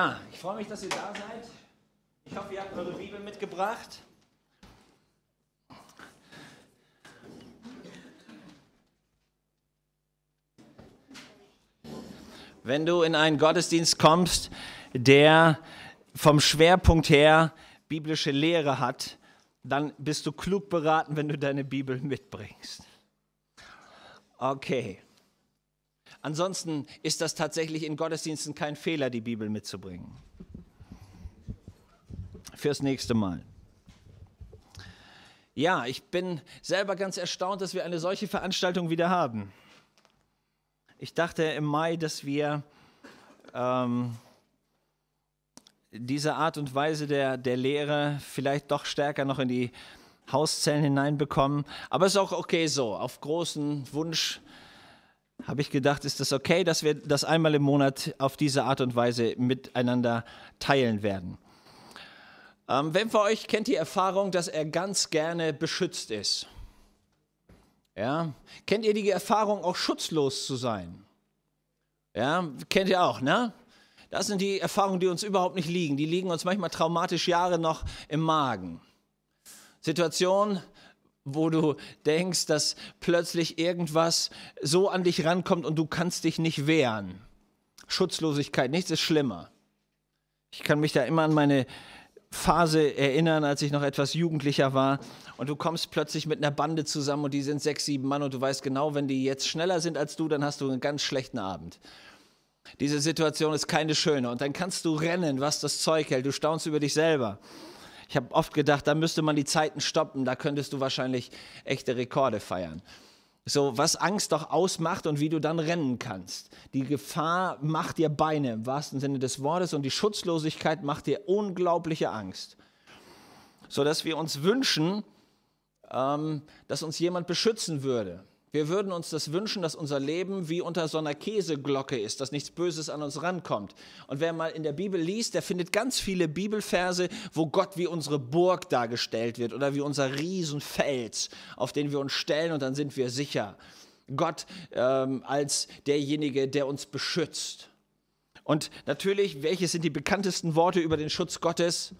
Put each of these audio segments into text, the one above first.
Ja, ah. ich freue mich, dass ihr da seid. Ich hoffe, ihr habt eure Bibel mitgebracht. Wenn du in einen Gottesdienst kommst, der vom Schwerpunkt her biblische Lehre hat, dann bist du klug beraten, wenn du deine Bibel mitbringst. Okay. Ansonsten ist das tatsächlich in Gottesdiensten kein Fehler, die Bibel mitzubringen. Fürs nächste Mal. Ja, ich bin selber ganz erstaunt, dass wir eine solche Veranstaltung wieder haben. Ich dachte im Mai, dass wir ähm, diese Art und Weise der, der Lehre vielleicht doch stärker noch in die Hauszellen hineinbekommen. Aber es ist auch okay so. Auf großen Wunsch habe ich gedacht, ist das okay, dass wir das einmal im Monat auf diese Art und Weise miteinander teilen werden. Ähm, wer von euch kennt die Erfahrung, dass er ganz gerne beschützt ist? Ja? Kennt ihr die Erfahrung, auch schutzlos zu sein? Ja, kennt ihr auch, ne? Das sind die Erfahrungen, die uns überhaupt nicht liegen. Die liegen uns manchmal traumatisch Jahre noch im Magen. Situationen, wo du denkst, dass plötzlich irgendwas so an dich rankommt und du kannst dich nicht wehren. Schutzlosigkeit, nichts ist schlimmer. Ich kann mich da immer an meine Phase erinnern, als ich noch etwas jugendlicher war. Und du kommst plötzlich mit einer Bande zusammen und die sind sechs, sieben Mann und du weißt genau, wenn die jetzt schneller sind als du, dann hast du einen ganz schlechten Abend. Diese Situation ist keine schöne und dann kannst du rennen, was das Zeug hält. Du staunst über dich selber. Ich habe oft gedacht, da müsste man die Zeiten stoppen, da könntest du wahrscheinlich echte Rekorde feiern. So, was Angst doch ausmacht und wie du dann rennen kannst. Die Gefahr macht dir Beine im wahrsten Sinne des Wortes und die Schutzlosigkeit macht dir unglaubliche Angst. So dass wir uns wünschen, ähm, dass uns jemand beschützen würde. Wir würden uns das wünschen, dass unser Leben wie unter so einer Käseglocke ist, dass nichts Böses an uns rankommt. Und wer mal in der Bibel liest, der findet ganz viele Bibelverse, wo Gott wie unsere Burg dargestellt wird oder wie unser Riesenfels, auf den wir uns stellen und dann sind wir sicher. Gott ähm, als derjenige, der uns beschützt. Und natürlich, welche sind die bekanntesten Worte über den Schutz Gottes?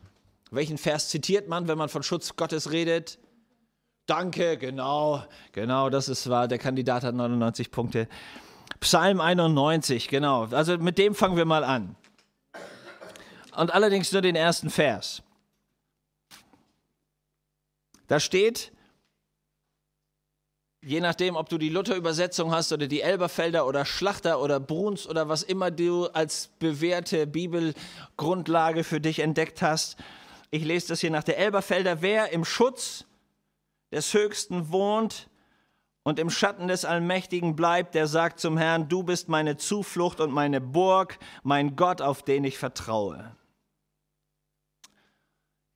Welchen Vers zitiert man, wenn man von Schutz Gottes redet? Danke, genau, genau, das ist wahr. Der Kandidat hat 99 Punkte. Psalm 91, genau. Also mit dem fangen wir mal an. Und allerdings nur den ersten Vers. Da steht, je nachdem, ob du die Luther-Übersetzung hast oder die Elberfelder oder Schlachter oder Bruns oder was immer du als bewährte Bibelgrundlage für dich entdeckt hast. Ich lese das hier nach der Elberfelder. Wer im Schutz des Höchsten wohnt und im Schatten des Allmächtigen bleibt, der sagt zum Herrn, du bist meine Zuflucht und meine Burg, mein Gott, auf den ich vertraue.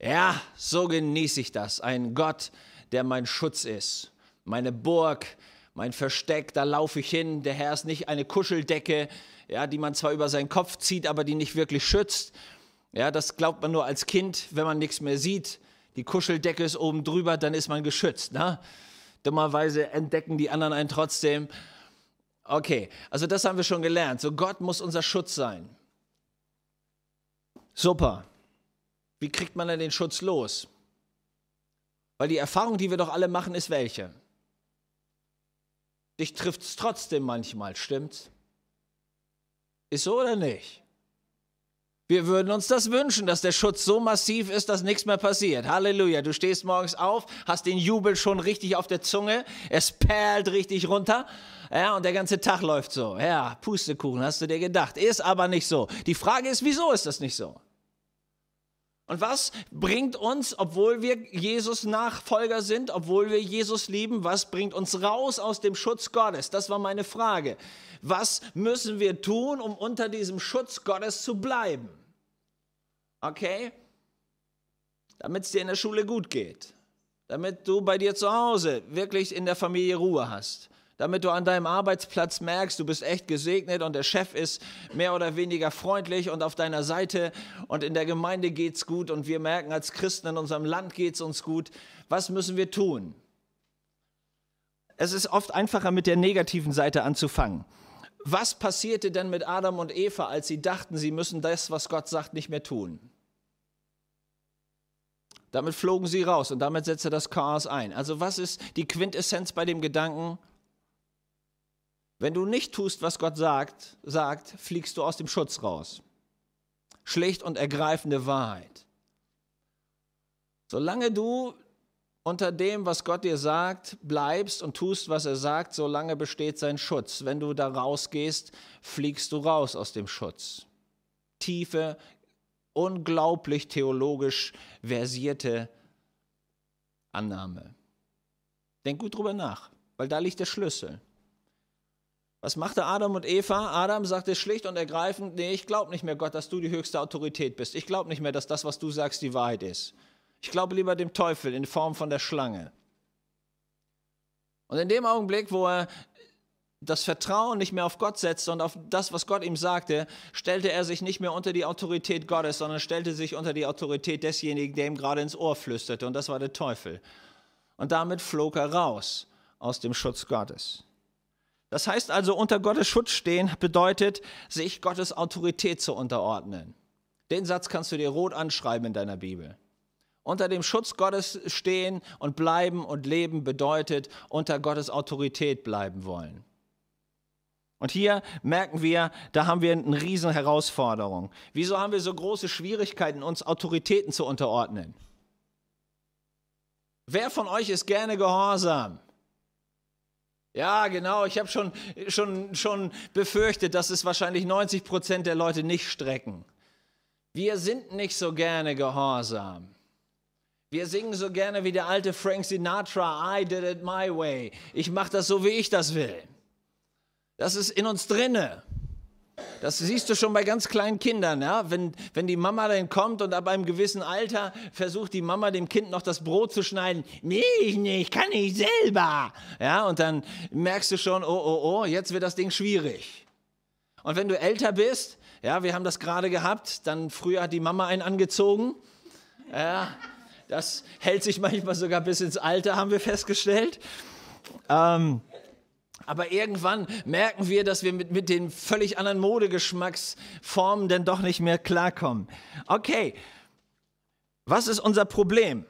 Ja, so genieße ich das, ein Gott, der mein Schutz ist, meine Burg, mein Versteck, da laufe ich hin. Der Herr ist nicht eine Kuscheldecke, ja, die man zwar über seinen Kopf zieht, aber die nicht wirklich schützt. Ja, das glaubt man nur als Kind, wenn man nichts mehr sieht die Kuscheldecke ist oben drüber, dann ist man geschützt. Ne? Dummerweise entdecken die anderen einen trotzdem. Okay, also das haben wir schon gelernt. So, Gott muss unser Schutz sein. Super. Wie kriegt man denn den Schutz los? Weil die Erfahrung, die wir doch alle machen, ist welche? Dich trifft es trotzdem manchmal, stimmt's? Ist so oder nicht? Wir würden uns das wünschen, dass der Schutz so massiv ist, dass nichts mehr passiert. Halleluja. Du stehst morgens auf, hast den Jubel schon richtig auf der Zunge, es perlt richtig runter. Ja, und der ganze Tag läuft so. Ja, Pustekuchen, hast du dir gedacht. Ist aber nicht so. Die Frage ist, wieso ist das nicht so? Und was bringt uns, obwohl wir Jesus Nachfolger sind, obwohl wir Jesus lieben, was bringt uns raus aus dem Schutz Gottes? Das war meine Frage. Was müssen wir tun, um unter diesem Schutz Gottes zu bleiben? Okay? Damit es dir in der Schule gut geht. Damit du bei dir zu Hause wirklich in der Familie Ruhe hast. Damit du an deinem Arbeitsplatz merkst, du bist echt gesegnet und der Chef ist mehr oder weniger freundlich und auf deiner Seite und in der Gemeinde geht's gut und wir merken als Christen in unserem Land geht's uns gut. Was müssen wir tun? Es ist oft einfacher mit der negativen Seite anzufangen was passierte denn mit Adam und Eva, als sie dachten, sie müssen das, was Gott sagt, nicht mehr tun? Damit flogen sie raus und damit setzte das Chaos ein. Also was ist die Quintessenz bei dem Gedanken? Wenn du nicht tust, was Gott sagt, sagt, fliegst du aus dem Schutz raus. Schlicht und ergreifende Wahrheit. Solange du unter dem, was Gott dir sagt, bleibst und tust, was er sagt, solange besteht sein Schutz. Wenn du da rausgehst, fliegst du raus aus dem Schutz. Tiefe unglaublich theologisch versierte Annahme. Denk gut drüber nach, weil da liegt der Schlüssel. Was machte Adam und Eva? Adam sagte schlicht und ergreifend, nee, ich glaube nicht mehr, Gott, dass du die höchste Autorität bist. Ich glaube nicht mehr, dass das, was du sagst, die Wahrheit ist. Ich glaube lieber dem Teufel in Form von der Schlange. Und in dem Augenblick, wo er das Vertrauen nicht mehr auf Gott setzte und auf das, was Gott ihm sagte, stellte er sich nicht mehr unter die Autorität Gottes, sondern stellte sich unter die Autorität desjenigen, der ihm gerade ins Ohr flüsterte. Und das war der Teufel. Und damit flog er raus aus dem Schutz Gottes. Das heißt also, unter Gottes Schutz stehen bedeutet, sich Gottes Autorität zu unterordnen. Den Satz kannst du dir rot anschreiben in deiner Bibel. Unter dem Schutz Gottes stehen und bleiben und leben bedeutet, unter Gottes Autorität bleiben wollen. Und hier merken wir, da haben wir eine riesen Herausforderung. Wieso haben wir so große Schwierigkeiten, uns Autoritäten zu unterordnen? Wer von euch ist gerne gehorsam? Ja, genau, ich habe schon, schon, schon befürchtet, dass es wahrscheinlich 90 Prozent der Leute nicht strecken. Wir sind nicht so gerne gehorsam. Wir singen so gerne wie der alte Frank Sinatra, I did it my way. Ich mache das so, wie ich das will. Das ist in uns drinne. Das siehst du schon bei ganz kleinen Kindern, ja? wenn, wenn die Mama dann kommt und ab einem gewissen Alter versucht die Mama dem Kind noch das Brot zu schneiden. Nee, ich nicht, kann ich selber. Ja? Und dann merkst du schon, oh, oh, oh, jetzt wird das Ding schwierig. Und wenn du älter bist, ja, wir haben das gerade gehabt, dann früher hat die Mama einen angezogen. Ja, das hält sich manchmal sogar bis ins Alter, haben wir festgestellt. Ähm, aber irgendwann merken wir, dass wir mit, mit den völlig anderen Modegeschmacksformen dann doch nicht mehr klarkommen. Okay, was ist unser Problem?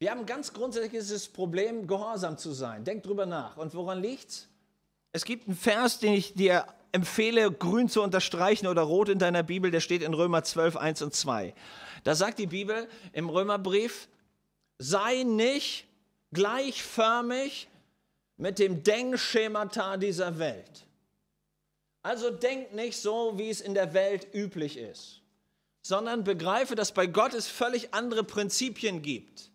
Wir haben ein ganz grundsätzliches Problem, gehorsam zu sein. Denkt drüber nach. Und woran liegt's? Es gibt einen Vers, den ich dir empfehle, grün zu unterstreichen oder rot in deiner Bibel, der steht in Römer 12, 1 und 2. Da sagt die Bibel im Römerbrief, sei nicht gleichförmig mit dem Denkschemata dieser Welt. Also denk nicht so, wie es in der Welt üblich ist, sondern begreife, dass bei Gott es völlig andere Prinzipien gibt.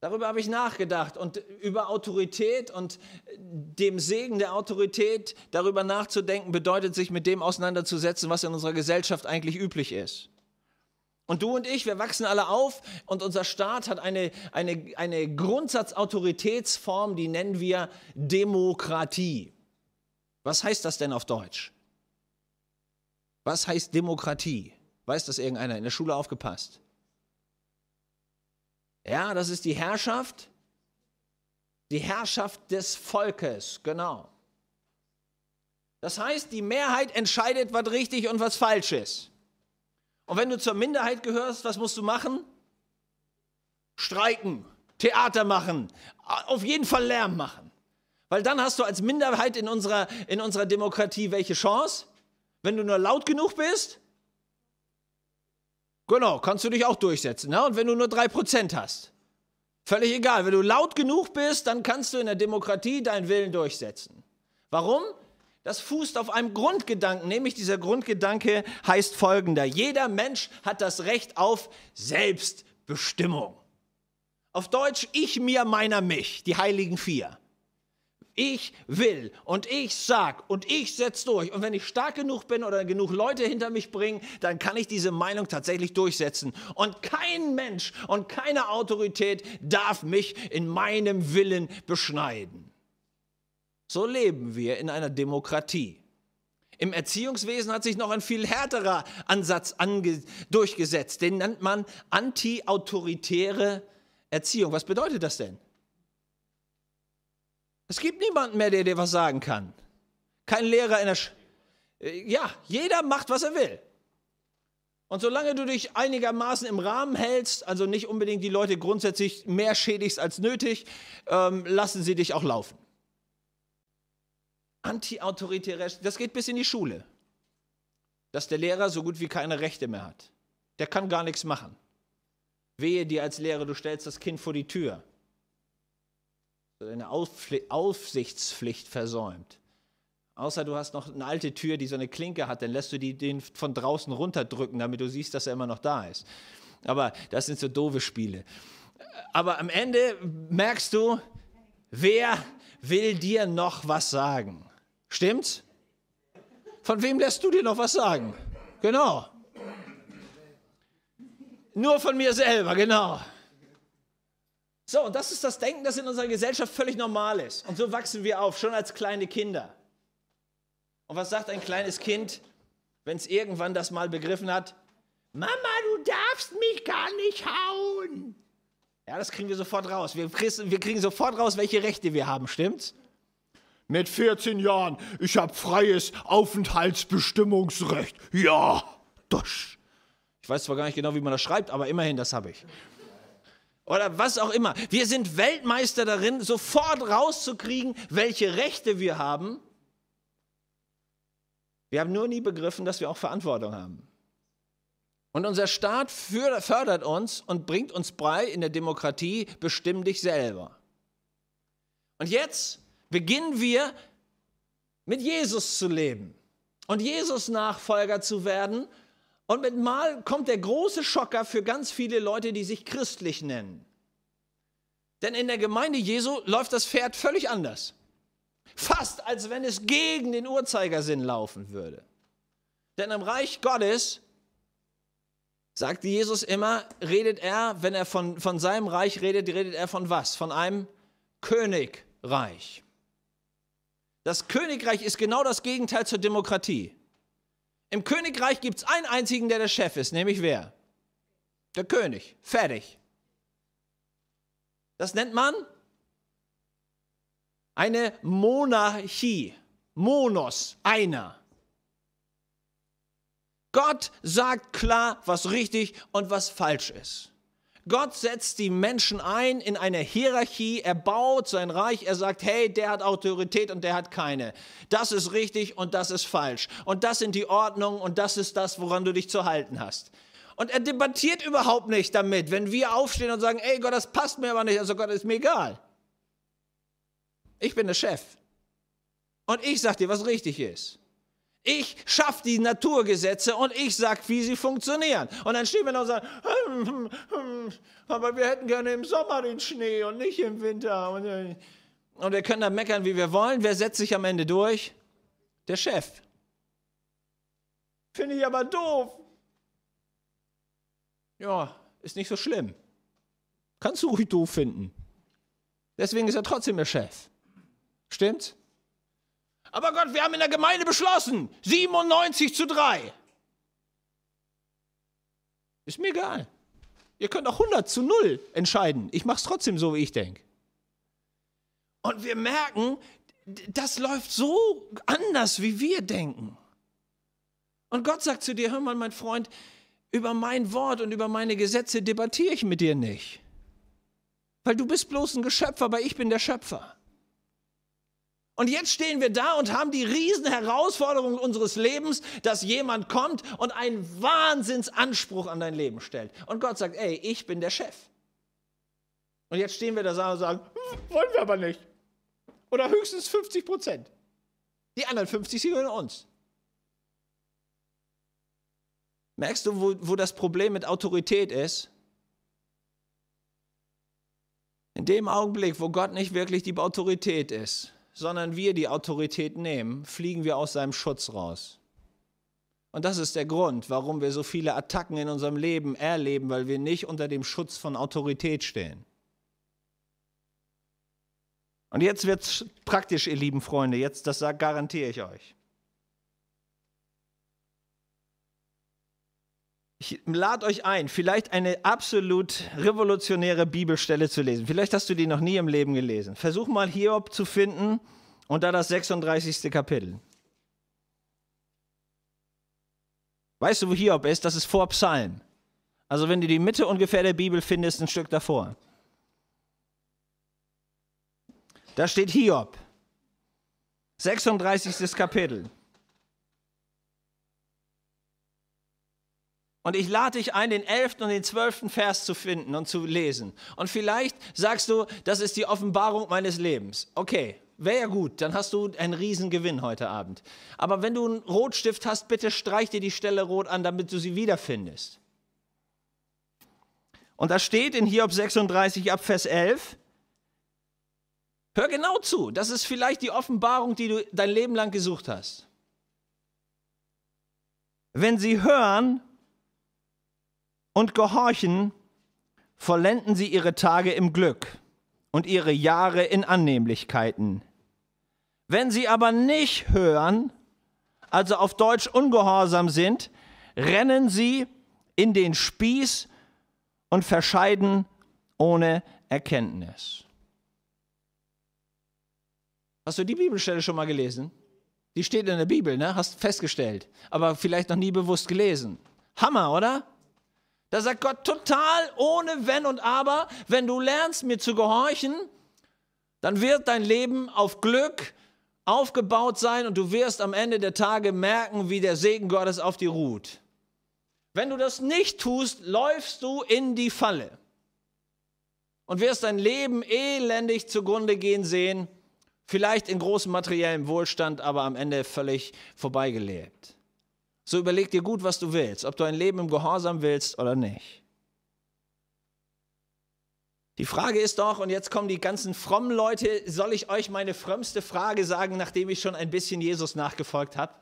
Darüber habe ich nachgedacht und über Autorität und dem Segen der Autorität darüber nachzudenken, bedeutet sich mit dem auseinanderzusetzen, was in unserer Gesellschaft eigentlich üblich ist. Und du und ich, wir wachsen alle auf und unser Staat hat eine, eine, eine Grundsatzautoritätsform, die nennen wir Demokratie. Was heißt das denn auf Deutsch? Was heißt Demokratie? Weiß das irgendeiner? In der Schule aufgepasst. Ja, das ist die Herrschaft. Die Herrschaft des Volkes, genau. Das heißt, die Mehrheit entscheidet, was richtig und was falsch ist. Und wenn du zur Minderheit gehörst, was musst du machen? Streiken, Theater machen, auf jeden Fall Lärm machen. Weil dann hast du als Minderheit in unserer, in unserer Demokratie welche Chance? Wenn du nur laut genug bist? Genau, kannst du dich auch durchsetzen. Ne? Und wenn du nur 3% hast? Völlig egal. Wenn du laut genug bist, dann kannst du in der Demokratie deinen Willen durchsetzen. Warum? Das fußt auf einem Grundgedanken, nämlich dieser Grundgedanke heißt folgender. Jeder Mensch hat das Recht auf Selbstbestimmung. Auf Deutsch, ich, mir, meiner, mich, die heiligen vier. Ich will und ich sag und ich setze durch. Und wenn ich stark genug bin oder genug Leute hinter mich bringen, dann kann ich diese Meinung tatsächlich durchsetzen. Und kein Mensch und keine Autorität darf mich in meinem Willen beschneiden. So leben wir in einer Demokratie. Im Erziehungswesen hat sich noch ein viel härterer Ansatz durchgesetzt. Den nennt man antiautoritäre Erziehung. Was bedeutet das denn? Es gibt niemanden mehr, der dir was sagen kann. Kein Lehrer in der Schule. Äh, ja, jeder macht, was er will. Und solange du dich einigermaßen im Rahmen hältst, also nicht unbedingt die Leute grundsätzlich mehr schädigst als nötig, ähm, lassen sie dich auch laufen antiautoritäre, das geht bis in die Schule, dass der Lehrer so gut wie keine Rechte mehr hat. Der kann gar nichts machen. Wehe dir als Lehrer, du stellst das Kind vor die Tür. Deine Aufsichtspflicht versäumt. Außer du hast noch eine alte Tür, die so eine Klinke hat, dann lässt du die den von draußen runterdrücken, damit du siehst, dass er immer noch da ist. Aber das sind so doofe Spiele. Aber am Ende merkst du, wer will dir noch was sagen? Stimmt's? Von wem lässt du dir noch was sagen? Genau. Nur von mir selber, genau. So, und das ist das Denken, das in unserer Gesellschaft völlig normal ist. Und so wachsen wir auf, schon als kleine Kinder. Und was sagt ein kleines Kind, wenn es irgendwann das mal begriffen hat? Mama, du darfst mich gar nicht hauen. Ja, das kriegen wir sofort raus. Wir, wir kriegen sofort raus, welche Rechte wir haben, stimmt's? Mit 14 Jahren, ich habe freies Aufenthaltsbestimmungsrecht. Ja, dusch. Ich weiß zwar gar nicht genau, wie man das schreibt, aber immerhin, das habe ich. Oder was auch immer. Wir sind Weltmeister darin, sofort rauszukriegen, welche Rechte wir haben. Wir haben nur nie begriffen, dass wir auch Verantwortung haben. Und unser Staat fördert uns und bringt uns bei, in der Demokratie bestimm dich selber. Und jetzt beginnen wir mit Jesus zu leben und Jesus Nachfolger zu werden. Und mit Mal kommt der große Schocker für ganz viele Leute, die sich christlich nennen. Denn in der Gemeinde Jesu läuft das Pferd völlig anders. Fast als wenn es gegen den Uhrzeigersinn laufen würde. Denn im Reich Gottes, sagt Jesus immer, redet er, wenn er von, von seinem Reich redet, redet er von was? Von einem Königreich. Das Königreich ist genau das Gegenteil zur Demokratie. Im Königreich gibt es einen einzigen, der der Chef ist, nämlich wer? Der König. Fertig. Das nennt man eine Monarchie. Monos, einer. Gott sagt klar, was richtig und was falsch ist. Gott setzt die Menschen ein in eine Hierarchie, er baut sein Reich, er sagt, hey, der hat Autorität und der hat keine. Das ist richtig und das ist falsch. Und das sind die Ordnungen und das ist das, woran du dich zu halten hast. Und er debattiert überhaupt nicht damit, wenn wir aufstehen und sagen, ey Gott, das passt mir aber nicht, also Gott ist mir egal. Ich bin der Chef. Und ich sag dir, was richtig ist. Ich schaffe die Naturgesetze und ich sag, wie sie funktionieren. Und dann stehen wir noch und sagen, hm, hm, hm, aber wir hätten gerne im Sommer den Schnee und nicht im Winter. Und, äh, und wir können dann meckern, wie wir wollen. Wer setzt sich am Ende durch? Der Chef. Finde ich aber doof. Ja, ist nicht so schlimm. Kannst du ruhig doof finden. Deswegen ist er trotzdem der Chef. Stimmt's? Aber Gott, wir haben in der Gemeinde beschlossen, 97 zu 3. Ist mir egal. Ihr könnt auch 100 zu 0 entscheiden. Ich mache es trotzdem so, wie ich denke. Und wir merken, das läuft so anders, wie wir denken. Und Gott sagt zu dir, hör mal, mein Freund, über mein Wort und über meine Gesetze debattiere ich mit dir nicht. Weil du bist bloß ein Geschöpf, aber ich bin der Schöpfer. Und jetzt stehen wir da und haben die riesen Herausforderung unseres Lebens, dass jemand kommt und einen Wahnsinnsanspruch an dein Leben stellt. Und Gott sagt, ey, ich bin der Chef. Und jetzt stehen wir da und sagen, hm, wollen wir aber nicht. Oder höchstens 50 Prozent. Die anderen 50 sind gehören uns. Merkst du, wo, wo das Problem mit Autorität ist? In dem Augenblick, wo Gott nicht wirklich die Autorität ist, sondern wir die Autorität nehmen, fliegen wir aus seinem Schutz raus. Und das ist der Grund, warum wir so viele Attacken in unserem Leben erleben, weil wir nicht unter dem Schutz von Autorität stehen. Und jetzt wird es praktisch, ihr lieben Freunde, jetzt das garantiere ich euch. Ich lade euch ein, vielleicht eine absolut revolutionäre Bibelstelle zu lesen. Vielleicht hast du die noch nie im Leben gelesen. Versuch mal Hiob zu finden und da das 36. Kapitel. Weißt du, wo Hiob ist? Das ist vor Psalm. Also wenn du die Mitte ungefähr der Bibel findest, ein Stück davor. Da steht Hiob. 36. Kapitel. Und ich lade dich ein, den 11. und den 12. Vers zu finden und zu lesen. Und vielleicht sagst du, das ist die Offenbarung meines Lebens. Okay, wäre ja gut, dann hast du einen Riesengewinn heute Abend. Aber wenn du einen Rotstift hast, bitte streich dir die Stelle rot an, damit du sie wiederfindest. Und da steht in Hiob 36 ab Vers 11, hör genau zu, das ist vielleicht die Offenbarung, die du dein Leben lang gesucht hast. Wenn sie hören, und Gehorchen vollenden sie ihre Tage im Glück und ihre Jahre in Annehmlichkeiten. Wenn sie aber nicht hören, also auf Deutsch ungehorsam sind, rennen sie in den Spieß und verscheiden ohne Erkenntnis. Hast du die Bibelstelle schon mal gelesen? Die steht in der Bibel, ne? Hast festgestellt, aber vielleicht noch nie bewusst gelesen. Hammer, oder? Da sagt Gott total ohne Wenn und Aber, wenn du lernst, mir zu gehorchen, dann wird dein Leben auf Glück aufgebaut sein und du wirst am Ende der Tage merken, wie der Segen Gottes auf dir ruht. Wenn du das nicht tust, läufst du in die Falle und wirst dein Leben elendig zugrunde gehen sehen, vielleicht in großem materiellem Wohlstand, aber am Ende völlig vorbeigelebt. So überleg dir gut, was du willst, ob du ein Leben im Gehorsam willst oder nicht. Die Frage ist doch, und jetzt kommen die ganzen frommen Leute, soll ich euch meine frömmste Frage sagen, nachdem ich schon ein bisschen Jesus nachgefolgt habe?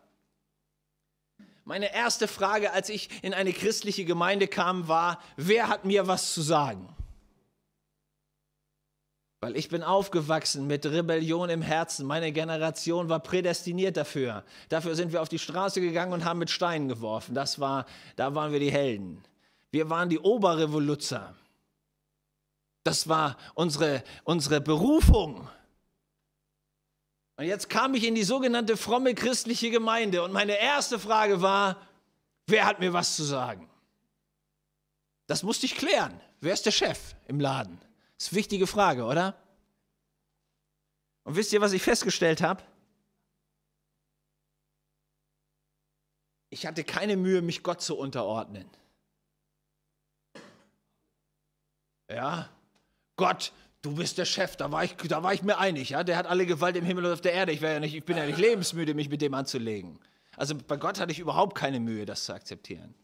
Meine erste Frage, als ich in eine christliche Gemeinde kam, war, wer hat mir was zu sagen? Weil ich bin aufgewachsen mit Rebellion im Herzen. Meine Generation war prädestiniert dafür. Dafür sind wir auf die Straße gegangen und haben mit Steinen geworfen. Das war, da waren wir die Helden. Wir waren die Oberrevoluzzer. Das war unsere, unsere Berufung. Und jetzt kam ich in die sogenannte fromme christliche Gemeinde und meine erste Frage war, wer hat mir was zu sagen? Das musste ich klären. Wer ist der Chef im Laden? ist eine wichtige Frage, oder? Und wisst ihr, was ich festgestellt habe? Ich hatte keine Mühe, mich Gott zu unterordnen. Ja, Gott, du bist der Chef, da war ich, da war ich mir einig, ja? der hat alle Gewalt im Himmel und auf der Erde. Ich, ja nicht, ich bin ja nicht lebensmüde, mich mit dem anzulegen. Also bei Gott hatte ich überhaupt keine Mühe, das zu akzeptieren.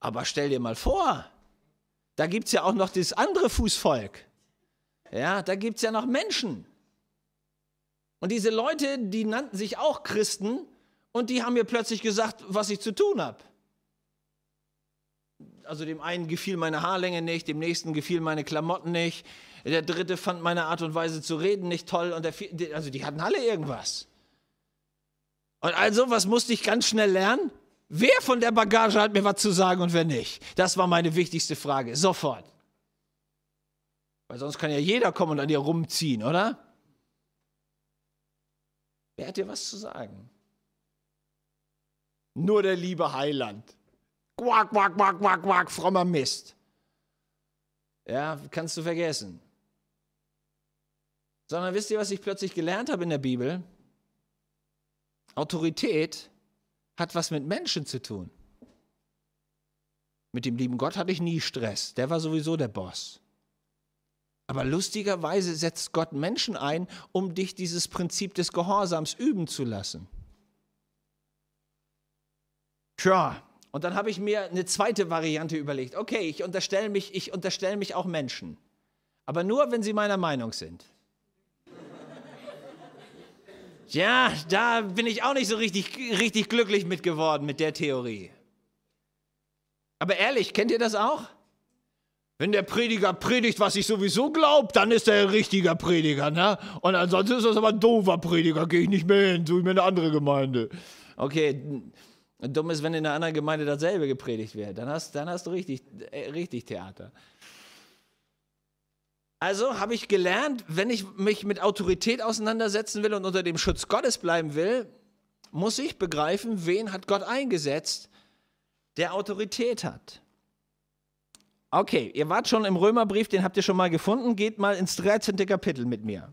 Aber stell dir mal vor, da gibt es ja auch noch das andere Fußvolk. Ja, da gibt es ja noch Menschen. Und diese Leute, die nannten sich auch Christen und die haben mir plötzlich gesagt, was ich zu tun habe. Also dem einen gefiel meine Haarlänge nicht, dem nächsten gefiel meine Klamotten nicht, der dritte fand meine Art und Weise zu reden nicht toll und der vierte, also die hatten alle irgendwas. Und also, was musste ich ganz schnell lernen? Wer von der Bagage hat mir was zu sagen und wer nicht? Das war meine wichtigste Frage. Sofort. Weil sonst kann ja jeder kommen und an dir rumziehen, oder? Wer hat dir was zu sagen? Nur der liebe Heiland. Quack, quack, quack, quack, quack, frommer Mist. Ja, kannst du vergessen. Sondern wisst ihr, was ich plötzlich gelernt habe in der Bibel? Autorität hat was mit Menschen zu tun. Mit dem lieben Gott hatte ich nie Stress. Der war sowieso der Boss. Aber lustigerweise setzt Gott Menschen ein, um dich dieses Prinzip des Gehorsams üben zu lassen. Tja, und dann habe ich mir eine zweite Variante überlegt. Okay, ich unterstelle mich, ich unterstelle mich auch Menschen. Aber nur, wenn sie meiner Meinung sind. Ja, da bin ich auch nicht so richtig, richtig glücklich mit geworden mit der Theorie. Aber ehrlich, kennt ihr das auch? Wenn der Prediger predigt, was ich sowieso glaube, dann ist er ein richtiger Prediger, ne? Und ansonsten ist das aber ein doofer Prediger, gehe ich nicht mehr hin, suche mir eine andere Gemeinde. Okay, dumm ist, wenn in einer anderen Gemeinde dasselbe gepredigt wird. Dann hast, dann hast du richtig, äh, richtig Theater. Also habe ich gelernt, wenn ich mich mit Autorität auseinandersetzen will und unter dem Schutz Gottes bleiben will, muss ich begreifen, wen hat Gott eingesetzt, der Autorität hat. Okay, ihr wart schon im Römerbrief, den habt ihr schon mal gefunden. Geht mal ins 13. Kapitel mit mir.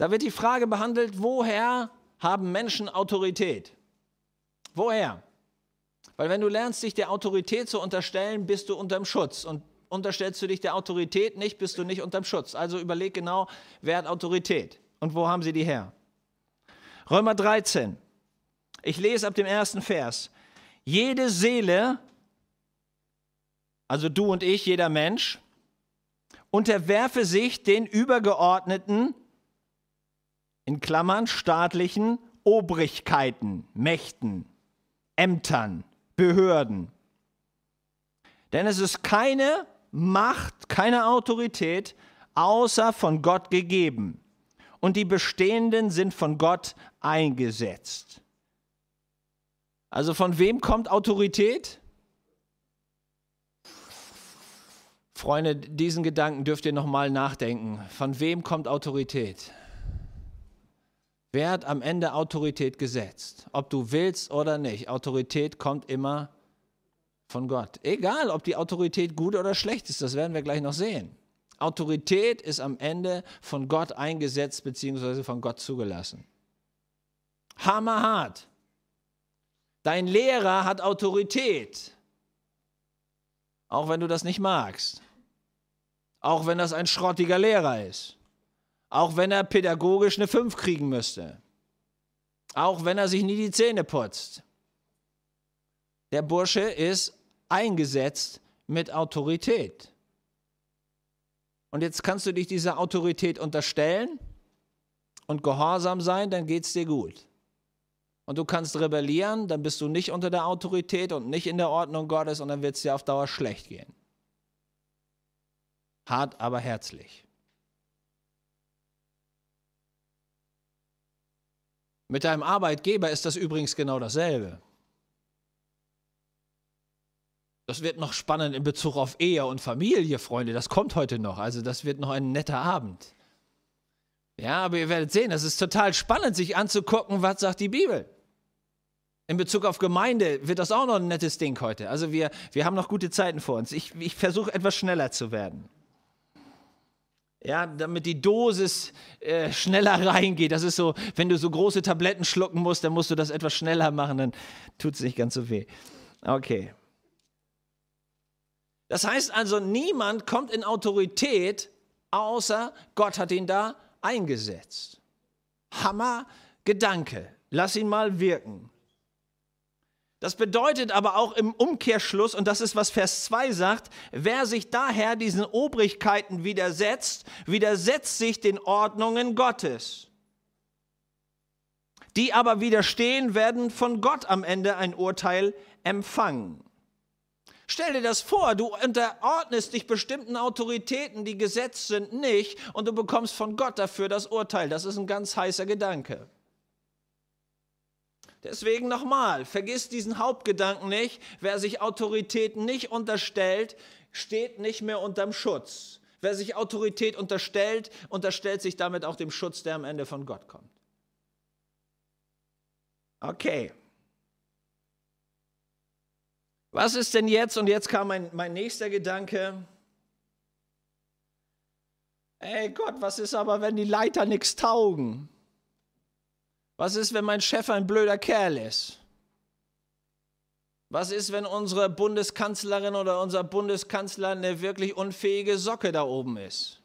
Da wird die Frage behandelt, woher haben Menschen Autorität? Woher? Weil wenn du lernst, dich der Autorität zu unterstellen, bist du unterm Schutz. Und unterstellst du dich der Autorität nicht, bist du nicht unterm Schutz. Also überleg genau, wer hat Autorität und wo haben sie die her? Römer 13. Ich lese ab dem ersten Vers. Jede Seele, also du und ich, jeder Mensch, unterwerfe sich den übergeordneten in Klammern staatlichen Obrigkeiten, Mächten, Ämtern, Behörden. Denn es ist keine Macht, keine Autorität, außer von Gott gegeben. Und die bestehenden sind von Gott eingesetzt. Also von wem kommt Autorität? Freunde, diesen Gedanken dürft ihr nochmal nachdenken. Von wem kommt Autorität? Wer hat am Ende Autorität gesetzt? Ob du willst oder nicht, Autorität kommt immer von Gott. Egal, ob die Autorität gut oder schlecht ist, das werden wir gleich noch sehen. Autorität ist am Ende von Gott eingesetzt bzw. von Gott zugelassen. Hammerhart. Dein Lehrer hat Autorität. Auch wenn du das nicht magst. Auch wenn das ein schrottiger Lehrer ist. Auch wenn er pädagogisch eine 5 kriegen müsste. Auch wenn er sich nie die Zähne putzt. Der Bursche ist eingesetzt mit Autorität. Und jetzt kannst du dich dieser Autorität unterstellen und gehorsam sein, dann geht es dir gut. Und du kannst rebellieren, dann bist du nicht unter der Autorität und nicht in der Ordnung Gottes und dann wird es dir auf Dauer schlecht gehen. Hart, aber herzlich. Mit deinem Arbeitgeber ist das übrigens genau dasselbe. Das wird noch spannend in Bezug auf Ehe und Familie, Freunde. Das kommt heute noch. Also das wird noch ein netter Abend. Ja, aber ihr werdet sehen, es ist total spannend, sich anzugucken, was sagt die Bibel. In Bezug auf Gemeinde wird das auch noch ein nettes Ding heute. Also wir, wir haben noch gute Zeiten vor uns. Ich, ich versuche etwas schneller zu werden. Ja, damit die Dosis äh, schneller reingeht. Das ist so, wenn du so große Tabletten schlucken musst, dann musst du das etwas schneller machen, dann tut es nicht ganz so weh. Okay. Das heißt also, niemand kommt in Autorität, außer Gott hat ihn da eingesetzt. Hammer Gedanke. Lass ihn mal wirken. Das bedeutet aber auch im Umkehrschluss, und das ist, was Vers 2 sagt, wer sich daher diesen Obrigkeiten widersetzt, widersetzt sich den Ordnungen Gottes. Die aber widerstehen, werden von Gott am Ende ein Urteil empfangen. Stell dir das vor, du unterordnest dich bestimmten Autoritäten, die gesetzt sind, nicht, und du bekommst von Gott dafür das Urteil. Das ist ein ganz heißer Gedanke. Deswegen nochmal, vergiss diesen Hauptgedanken nicht, wer sich Autoritäten nicht unterstellt, steht nicht mehr unterm Schutz. Wer sich Autorität unterstellt, unterstellt sich damit auch dem Schutz, der am Ende von Gott kommt. Okay. Was ist denn jetzt? Und jetzt kam mein, mein nächster Gedanke. Ey Gott, was ist aber, wenn die Leiter nichts taugen? Was ist, wenn mein Chef ein blöder Kerl ist? Was ist, wenn unsere Bundeskanzlerin oder unser Bundeskanzler eine wirklich unfähige Socke da oben ist?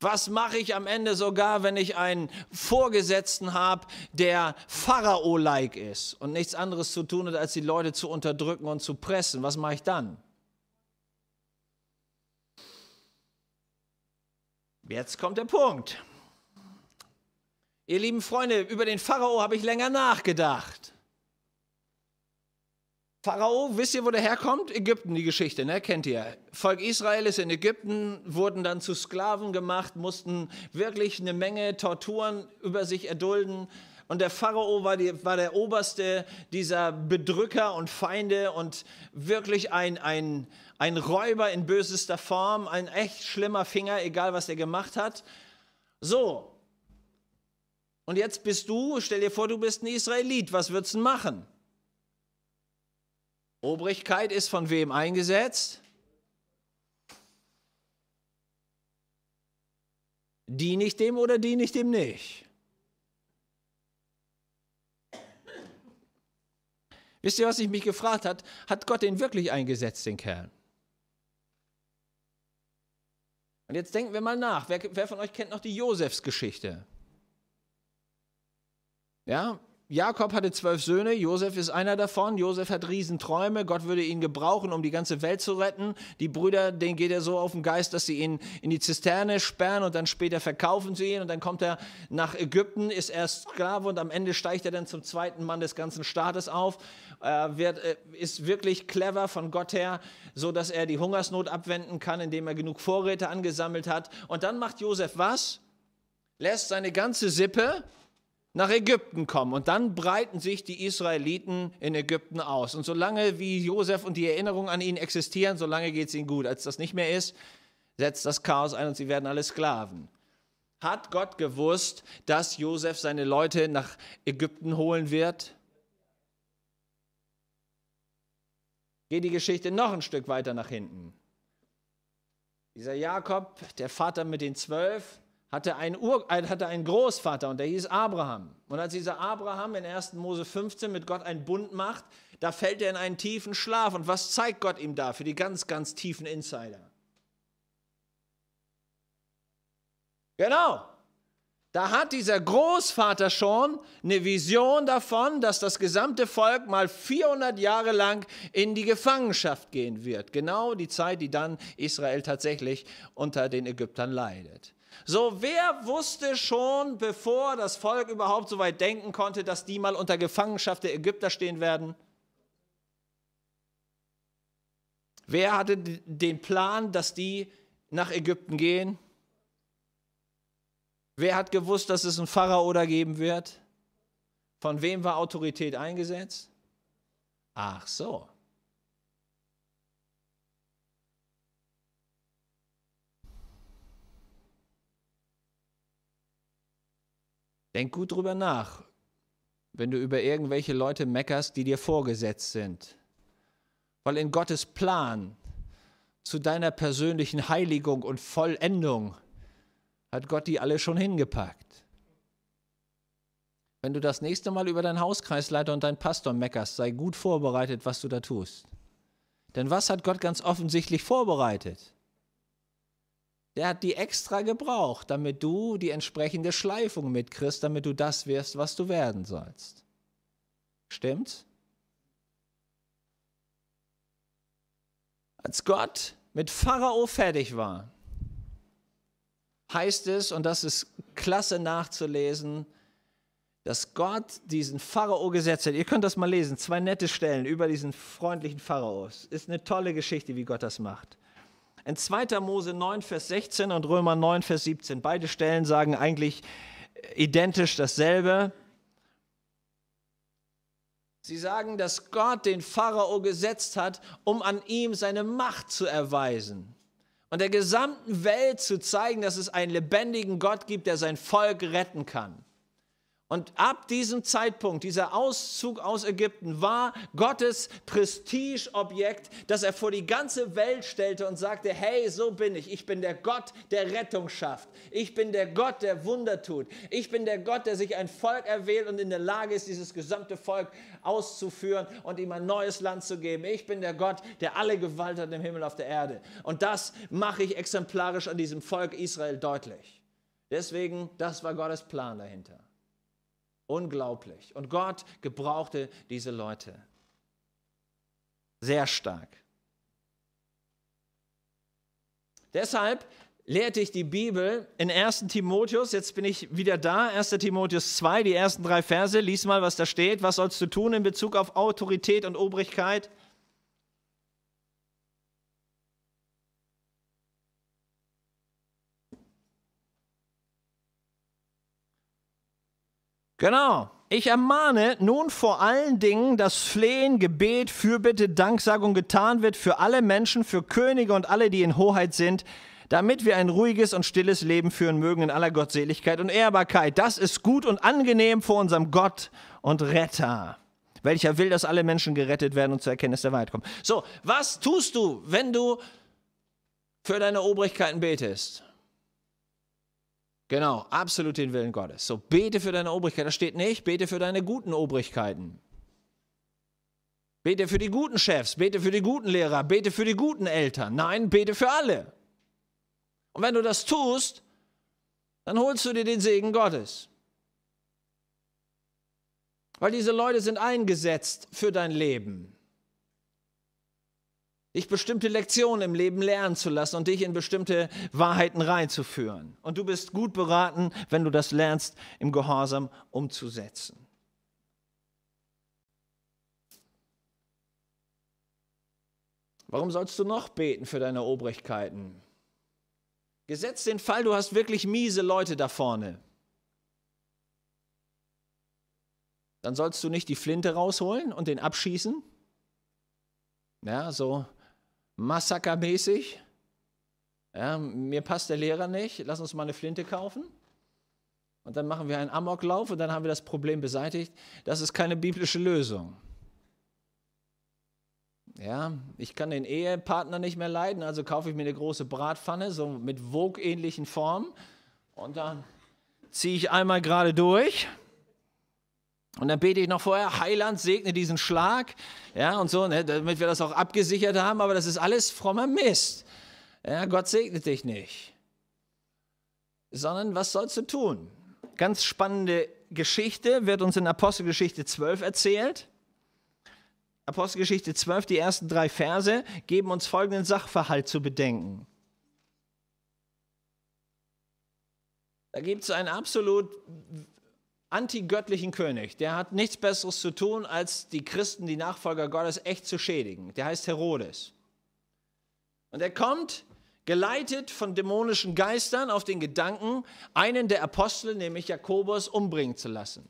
Was mache ich am Ende sogar, wenn ich einen Vorgesetzten habe, der Pharao-like ist und nichts anderes zu tun hat, als die Leute zu unterdrücken und zu pressen? Was mache ich dann? Jetzt kommt der Punkt. Ihr lieben Freunde, über den Pharao habe ich länger nachgedacht. Pharao, wisst ihr, wo der herkommt? Ägypten, die Geschichte, ne? kennt ihr. Volk Israel ist in Ägypten, wurden dann zu Sklaven gemacht, mussten wirklich eine Menge Torturen über sich erdulden. Und der Pharao war, die, war der oberste dieser Bedrücker und Feinde und wirklich ein, ein, ein Räuber in bösester Form, ein echt schlimmer Finger, egal was er gemacht hat. So, und jetzt bist du, stell dir vor, du bist ein Israelit, was würdest du machen? Obrigkeit ist von wem eingesetzt? Diene ich dem oder diene ich dem nicht? Wisst ihr, was ich mich gefragt hat? Hat Gott den wirklich eingesetzt, den Kerl? Und jetzt denken wir mal nach. Wer, wer von euch kennt noch die Josefsgeschichte? Ja, Jakob hatte zwölf Söhne, Josef ist einer davon. Josef hat Riesenträume, Gott würde ihn gebrauchen, um die ganze Welt zu retten. Die Brüder, denen geht er so auf den Geist, dass sie ihn in die Zisterne sperren und dann später verkaufen sie ihn. Und dann kommt er nach Ägypten, ist erst Sklave und am Ende steigt er dann zum zweiten Mann des ganzen Staates auf. Er wird, äh, ist wirklich clever von Gott her, so dass er die Hungersnot abwenden kann, indem er genug Vorräte angesammelt hat. Und dann macht Josef was? Lässt seine ganze Sippe nach Ägypten kommen. Und dann breiten sich die Israeliten in Ägypten aus. Und solange wie Josef und die Erinnerung an ihn existieren, solange geht es ihnen gut. Als das nicht mehr ist, setzt das Chaos ein und sie werden alle Sklaven. Hat Gott gewusst, dass Josef seine Leute nach Ägypten holen wird? Geht die Geschichte noch ein Stück weiter nach hinten. Dieser Jakob, der Vater mit den zwölf, hatte einen, Ur, äh, hatte einen Großvater und der hieß Abraham. Und als dieser Abraham in 1. Mose 15 mit Gott einen Bund macht, da fällt er in einen tiefen Schlaf. Und was zeigt Gott ihm da für die ganz, ganz tiefen Insider? Genau. Da hat dieser Großvater schon eine Vision davon, dass das gesamte Volk mal 400 Jahre lang in die Gefangenschaft gehen wird. Genau die Zeit, die dann Israel tatsächlich unter den Ägyptern leidet. So, wer wusste schon, bevor das Volk überhaupt so weit denken konnte, dass die mal unter Gefangenschaft der Ägypter stehen werden? Wer hatte den Plan, dass die nach Ägypten gehen? Wer hat gewusst, dass es einen Pharao da geben wird? Von wem war Autorität eingesetzt? Ach so. Denk gut drüber nach, wenn du über irgendwelche Leute meckerst, die dir vorgesetzt sind. Weil in Gottes Plan zu deiner persönlichen Heiligung und Vollendung hat Gott die alle schon hingepackt. Wenn du das nächste Mal über deinen Hauskreisleiter und deinen Pastor meckerst, sei gut vorbereitet, was du da tust. Denn was hat Gott ganz offensichtlich vorbereitet? Der hat die extra gebraucht, damit du die entsprechende Schleifung mitkriegst, damit du das wirst, was du werden sollst. Stimmt's? Als Gott mit Pharao fertig war, heißt es, und das ist klasse nachzulesen, dass Gott diesen Pharao gesetzt hat. Ihr könnt das mal lesen, zwei nette Stellen über diesen freundlichen Pharao. Es ist eine tolle Geschichte, wie Gott das macht. In 2. Mose 9, Vers 16 und Römer 9, Vers 17. Beide Stellen sagen eigentlich äh, identisch dasselbe. Sie sagen, dass Gott den Pharao gesetzt hat, um an ihm seine Macht zu erweisen und der gesamten Welt zu zeigen, dass es einen lebendigen Gott gibt, der sein Volk retten kann. Und ab diesem Zeitpunkt, dieser Auszug aus Ägypten, war Gottes Prestigeobjekt, das er vor die ganze Welt stellte und sagte, hey, so bin ich. Ich bin der Gott, der Rettung schafft. Ich bin der Gott, der Wunder tut. Ich bin der Gott, der sich ein Volk erwählt und in der Lage ist, dieses gesamte Volk auszuführen und ihm ein neues Land zu geben. Ich bin der Gott, der alle Gewalt hat im Himmel und auf der Erde. Und das mache ich exemplarisch an diesem Volk Israel deutlich. Deswegen, das war Gottes Plan dahinter. Unglaublich. Und Gott gebrauchte diese Leute. Sehr stark. Deshalb lehrte ich die Bibel in 1. Timotheus, jetzt bin ich wieder da, 1. Timotheus 2, die ersten drei Verse, lies mal, was da steht. Was sollst du tun in Bezug auf Autorität und Obrigkeit? Genau. Ich ermahne nun vor allen Dingen, dass Flehen, Gebet, Fürbitte, Danksagung getan wird für alle Menschen, für Könige und alle, die in Hoheit sind, damit wir ein ruhiges und stilles Leben führen mögen in aller Gottseligkeit und Ehrbarkeit. Das ist gut und angenehm vor unserem Gott und Retter, welcher will, dass alle Menschen gerettet werden und zur Erkenntnis der Wahrheit kommen. So, was tust du, wenn du für deine Obrigkeiten betest? Genau, absolut den Willen Gottes. So, bete für deine Obrigkeit. Da steht nicht, bete für deine guten Obrigkeiten. Bete für die guten Chefs, bete für die guten Lehrer, bete für die guten Eltern. Nein, bete für alle. Und wenn du das tust, dann holst du dir den Segen Gottes. Weil diese Leute sind eingesetzt für dein Leben dich bestimmte Lektionen im Leben lernen zu lassen und dich in bestimmte Wahrheiten reinzuführen. Und du bist gut beraten, wenn du das lernst, im Gehorsam umzusetzen. Warum sollst du noch beten für deine Obrigkeiten? Gesetzt den Fall, du hast wirklich miese Leute da vorne. Dann sollst du nicht die Flinte rausholen und den abschießen? Ja, so massakermäßig. Ja, mir passt der Lehrer nicht, lass uns mal eine Flinte kaufen. Und dann machen wir einen Amoklauf und dann haben wir das Problem beseitigt. Das ist keine biblische Lösung. Ja, ich kann den Ehepartner nicht mehr leiden, also kaufe ich mir eine große Bratpfanne, so mit Wog-ähnlichen Formen. Und dann ziehe ich einmal gerade durch. Und dann bete ich noch vorher, Heiland, segne diesen Schlag, ja, und so, ne, damit wir das auch abgesichert haben, aber das ist alles frommer Mist. Ja, Gott segnet dich nicht. Sondern was sollst du tun? Ganz spannende Geschichte wird uns in Apostelgeschichte 12 erzählt. Apostelgeschichte 12, die ersten drei Verse, geben uns folgenden Sachverhalt zu bedenken. Da gibt es ein absolut antigöttlichen König, der hat nichts Besseres zu tun, als die Christen, die Nachfolger Gottes, echt zu schädigen. Der heißt Herodes. Und er kommt, geleitet von dämonischen Geistern, auf den Gedanken, einen der Apostel, nämlich Jakobus, umbringen zu lassen.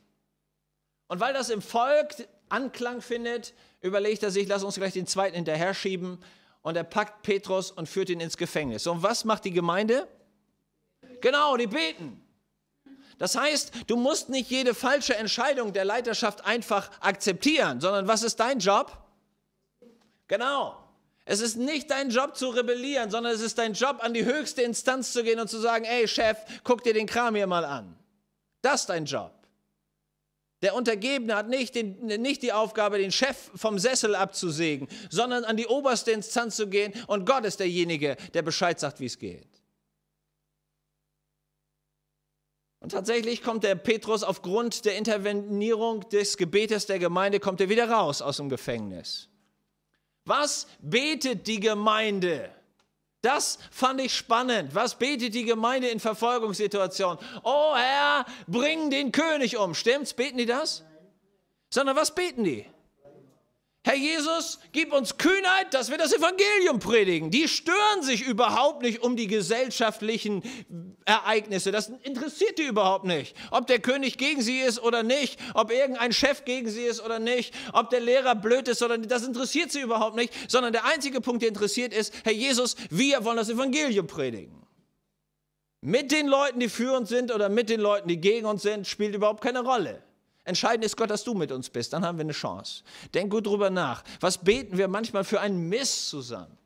Und weil das im Volk Anklang findet, überlegt er sich, lass uns gleich den zweiten hinterher schieben. Und er packt Petrus und führt ihn ins Gefängnis. Und was macht die Gemeinde? Genau, die beten. Das heißt, du musst nicht jede falsche Entscheidung der Leiterschaft einfach akzeptieren, sondern was ist dein Job? Genau. Es ist nicht dein Job zu rebellieren, sondern es ist dein Job, an die höchste Instanz zu gehen und zu sagen, ey Chef, guck dir den Kram hier mal an. Das ist dein Job. Der Untergebene hat nicht, den, nicht, die Aufgabe, den Chef vom Sessel abzusägen, sondern an die oberste Instanz zu gehen und Gott ist derjenige, der Bescheid sagt, wie es geht. Und tatsächlich kommt der Petrus aufgrund der Intervenierung des Gebetes der Gemeinde, kommt er wieder raus aus dem Gefängnis. Was betet die Gemeinde? Das fand ich spannend. Was betet die Gemeinde in Verfolgungssituationen? Oh Herr, bring den König um. Stimmt's? Beten die das? Sondern was beten die? Herr Jesus, gib uns Kühnheit, dass wir das Evangelium predigen. Die stören sich überhaupt nicht um die gesellschaftlichen Ereignisse. Das interessiert die überhaupt nicht. Ob der König gegen sie ist oder nicht, ob irgendein Chef gegen sie ist oder nicht, ob der Lehrer blöd ist oder nicht, das interessiert sie überhaupt nicht, sondern der einzige Punkt, der interessiert ist, Herr Jesus, wir wollen das Evangelium predigen. Mit den Leuten, die für uns sind oder mit den Leuten, die gegen uns sind, spielt überhaupt keine Rolle. Entscheidend ist Gott, dass du mit uns bist, dann haben wir eine Chance. Denk gut drüber nach. Was beten wir manchmal für einen Mist zusammen?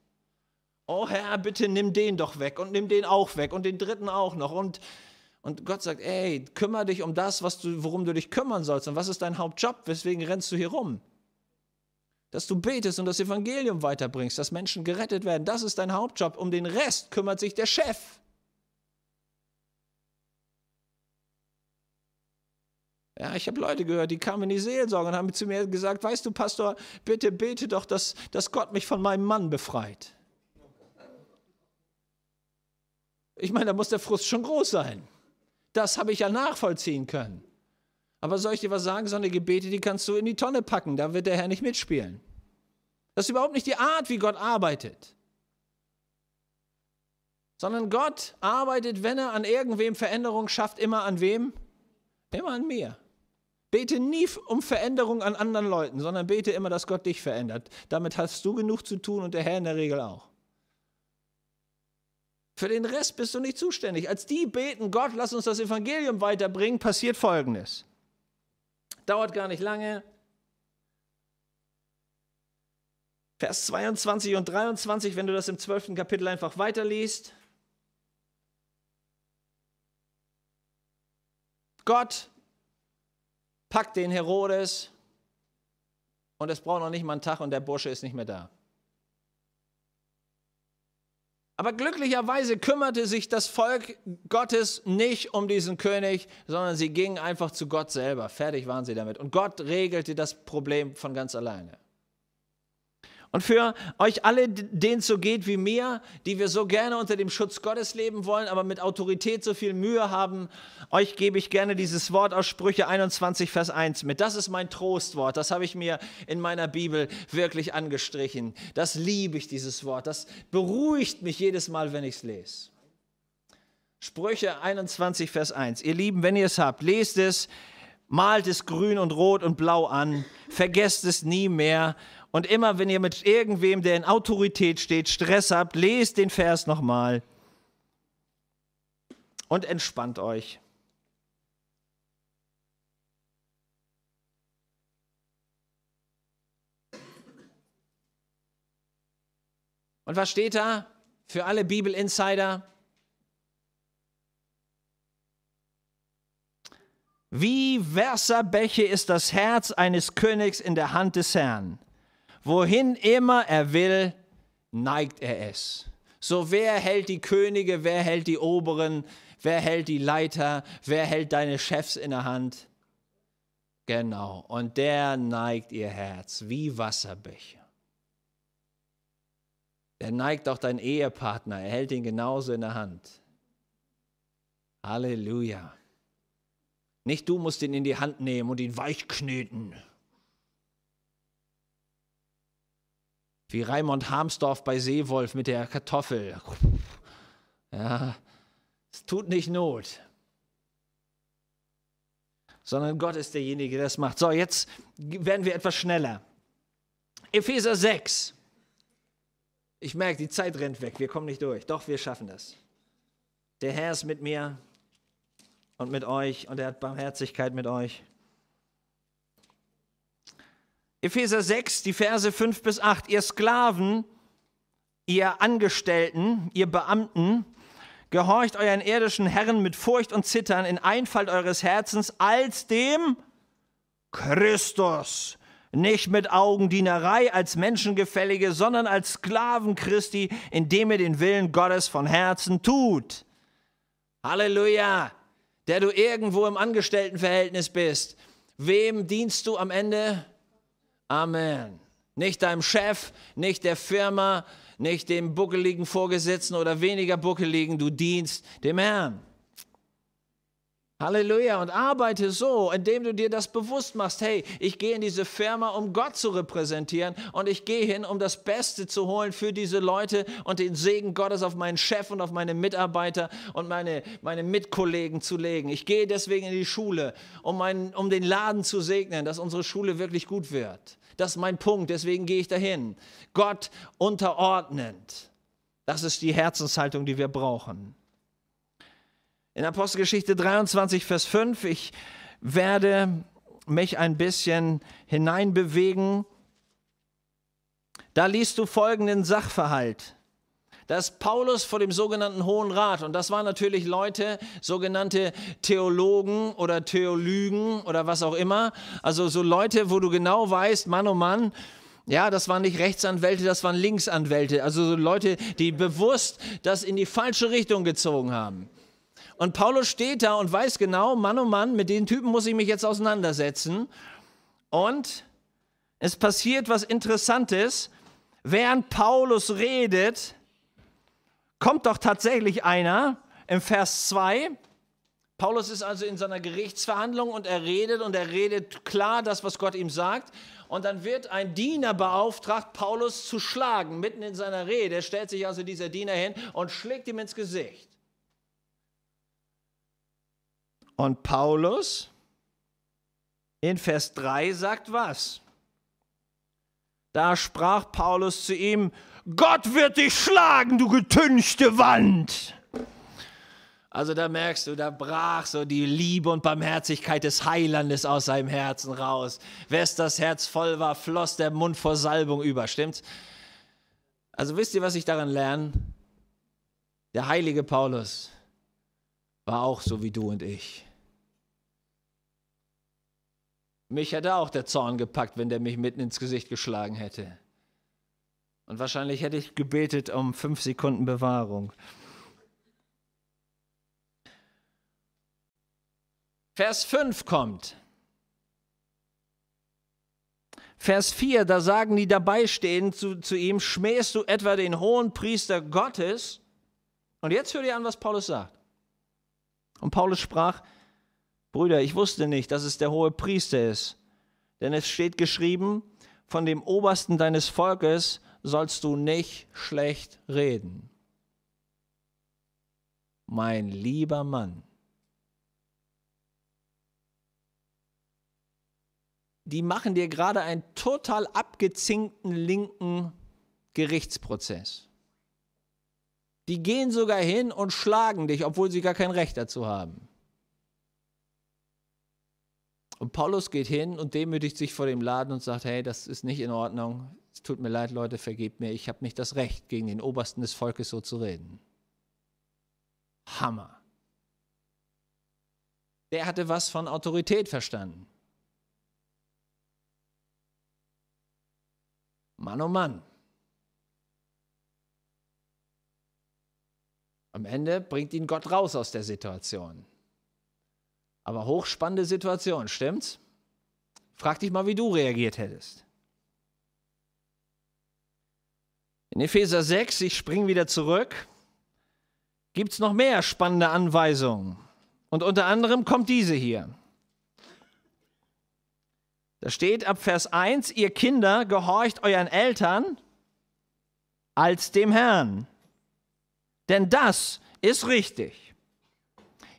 Oh Herr, bitte nimm den doch weg und nimm den auch weg und den dritten auch noch. Und, und Gott sagt, ey, kümmere dich um das, was du, worum du dich kümmern sollst und was ist dein Hauptjob, weswegen rennst du hier rum? Dass du betest und das Evangelium weiterbringst, dass Menschen gerettet werden, das ist dein Hauptjob. Um den Rest kümmert sich der Chef. Ja, ich habe Leute gehört, die kamen in die Seelsorge und haben zu mir gesagt, weißt du, Pastor, bitte bete doch, dass, dass Gott mich von meinem Mann befreit. Ich meine, da muss der Frust schon groß sein. Das habe ich ja nachvollziehen können. Aber soll ich dir was sagen? So eine Gebete, die kannst du in die Tonne packen, da wird der Herr nicht mitspielen. Das ist überhaupt nicht die Art, wie Gott arbeitet. Sondern Gott arbeitet, wenn er an irgendwem Veränderung schafft, immer an wem? Immer an mir. Bete nie um Veränderung an anderen Leuten, sondern bete immer, dass Gott dich verändert. Damit hast du genug zu tun und der Herr in der Regel auch. Für den Rest bist du nicht zuständig. Als die beten, Gott, lass uns das Evangelium weiterbringen, passiert Folgendes. Dauert gar nicht lange. Vers 22 und 23, wenn du das im 12. Kapitel einfach weiterliest. Gott packt den Herodes und es braucht noch nicht mal einen Tag und der Bursche ist nicht mehr da. Aber glücklicherweise kümmerte sich das Volk Gottes nicht um diesen König, sondern sie gingen einfach zu Gott selber. Fertig waren sie damit. Und Gott regelte das Problem von ganz alleine. Und für euch alle, denen es so geht wie mir, die wir so gerne unter dem Schutz Gottes leben wollen, aber mit Autorität so viel Mühe haben, euch gebe ich gerne dieses Wort aus Sprüche 21, Vers 1 mit. Das ist mein Trostwort. Das habe ich mir in meiner Bibel wirklich angestrichen. Das liebe ich, dieses Wort. Das beruhigt mich jedes Mal, wenn ich es lese. Sprüche 21, Vers 1. Ihr Lieben, wenn ihr es habt, lest es, malt es grün und rot und blau an, vergesst es nie mehr und immer, wenn ihr mit irgendwem, der in Autorität steht, Stress habt, lest den Vers nochmal und entspannt euch. Und was steht da für alle Bibel-Insider? Wie Wasserbäche ist das Herz eines Königs in der Hand des Herrn. Wohin immer er will, neigt er es. So wer hält die Könige, wer hält die Oberen, wer hält die Leiter, wer hält deine Chefs in der Hand? Genau, und der neigt ihr Herz wie Wasserbecher. Der neigt auch dein Ehepartner, er hält ihn genauso in der Hand. Halleluja. Nicht du musst ihn in die Hand nehmen und ihn weich kneten. Wie Raimund Harmsdorf bei Seewolf mit der Kartoffel. Ja, es tut nicht Not. Sondern Gott ist derjenige, der das macht. So, jetzt werden wir etwas schneller. Epheser 6. Ich merke, die Zeit rennt weg. Wir kommen nicht durch. Doch, wir schaffen das. Der Herr ist mit mir und mit euch und er hat Barmherzigkeit mit euch. Epheser 6, die Verse 5 bis 8. Ihr Sklaven, ihr Angestellten, ihr Beamten, gehorcht euren irdischen Herren mit Furcht und Zittern in Einfalt eures Herzens als dem Christus. Nicht mit Augendienerei als Menschengefällige, sondern als Sklaven Christi, indem ihr den Willen Gottes von Herzen tut. Halleluja! Der du irgendwo im Angestelltenverhältnis bist. Wem dienst du am Ende? Amen. Nicht deinem Chef, nicht der Firma, nicht dem buckeligen Vorgesetzten oder weniger buckeligen, du dienst dem Herrn. Halleluja. Und arbeite so, indem du dir das bewusst machst. Hey, ich gehe in diese Firma, um Gott zu repräsentieren. Und ich gehe hin, um das Beste zu holen für diese Leute und den Segen Gottes auf meinen Chef und auf meine Mitarbeiter und meine, meine Mitkollegen zu legen. Ich gehe deswegen in die Schule, um, meinen, um den Laden zu segnen, dass unsere Schule wirklich gut wird. Das ist mein Punkt. Deswegen gehe ich dahin. Gott unterordnend. Das ist die Herzenshaltung, die wir brauchen. In Apostelgeschichte 23, Vers 5, ich werde mich ein bisschen hineinbewegen. Da liest du folgenden Sachverhalt. Dass Paulus vor dem sogenannten Hohen Rat, und das waren natürlich Leute, sogenannte Theologen oder Theolügen oder was auch immer, also so Leute, wo du genau weißt, Mann oh Mann, ja, das waren nicht Rechtsanwälte, das waren Linksanwälte, also so Leute, die bewusst das in die falsche Richtung gezogen haben. Und Paulus steht da und weiß genau, Mann um oh Mann, mit den Typen muss ich mich jetzt auseinandersetzen. Und es passiert was Interessantes. Während Paulus redet, kommt doch tatsächlich einer im Vers 2. Paulus ist also in seiner Gerichtsverhandlung und er redet und er redet klar das, was Gott ihm sagt. Und dann wird ein Diener beauftragt, Paulus zu schlagen. Mitten in seiner Rede stellt sich also dieser Diener hin und schlägt ihm ins Gesicht. Und Paulus in Vers 3 sagt was? Da sprach Paulus zu ihm, Gott wird dich schlagen, du getünchte Wand. Also da merkst du, da brach so die Liebe und Barmherzigkeit des Heilandes aus seinem Herzen raus. Wes das Herz voll war, floss der Mund vor Salbung über, stimmt's? Also wisst ihr, was ich daran lerne? Der heilige Paulus war auch so wie du und ich. Mich hätte auch der Zorn gepackt, wenn der mich mitten ins Gesicht geschlagen hätte. Und wahrscheinlich hätte ich gebetet um fünf Sekunden Bewahrung. Vers 5 kommt. Vers 4, da sagen die dabeistehenden zu, zu ihm, schmähst du etwa den hohen Priester Gottes? Und jetzt hört ihr an, was Paulus sagt. Und Paulus sprach, Brüder, ich wusste nicht, dass es der hohe Priester ist. Denn es steht geschrieben, von dem Obersten deines Volkes sollst du nicht schlecht reden. Mein lieber Mann. Die machen dir gerade einen total abgezinkten linken Gerichtsprozess. Die gehen sogar hin und schlagen dich, obwohl sie gar kein Recht dazu haben. Und Paulus geht hin und demütigt sich vor dem Laden und sagt, hey, das ist nicht in Ordnung. Es tut mir leid, Leute, vergebt mir. Ich habe nicht das Recht, gegen den Obersten des Volkes so zu reden. Hammer. Der hatte was von Autorität verstanden. Mann, oh Mann. Am Ende bringt ihn Gott raus aus der Situation. Aber hochspannende Situation, stimmt's? Frag dich mal, wie du reagiert hättest. In Epheser 6, ich springe wieder zurück, gibt es noch mehr spannende Anweisungen. Und unter anderem kommt diese hier. Da steht ab Vers 1, ihr Kinder gehorcht euren Eltern als dem Herrn. Denn das ist richtig.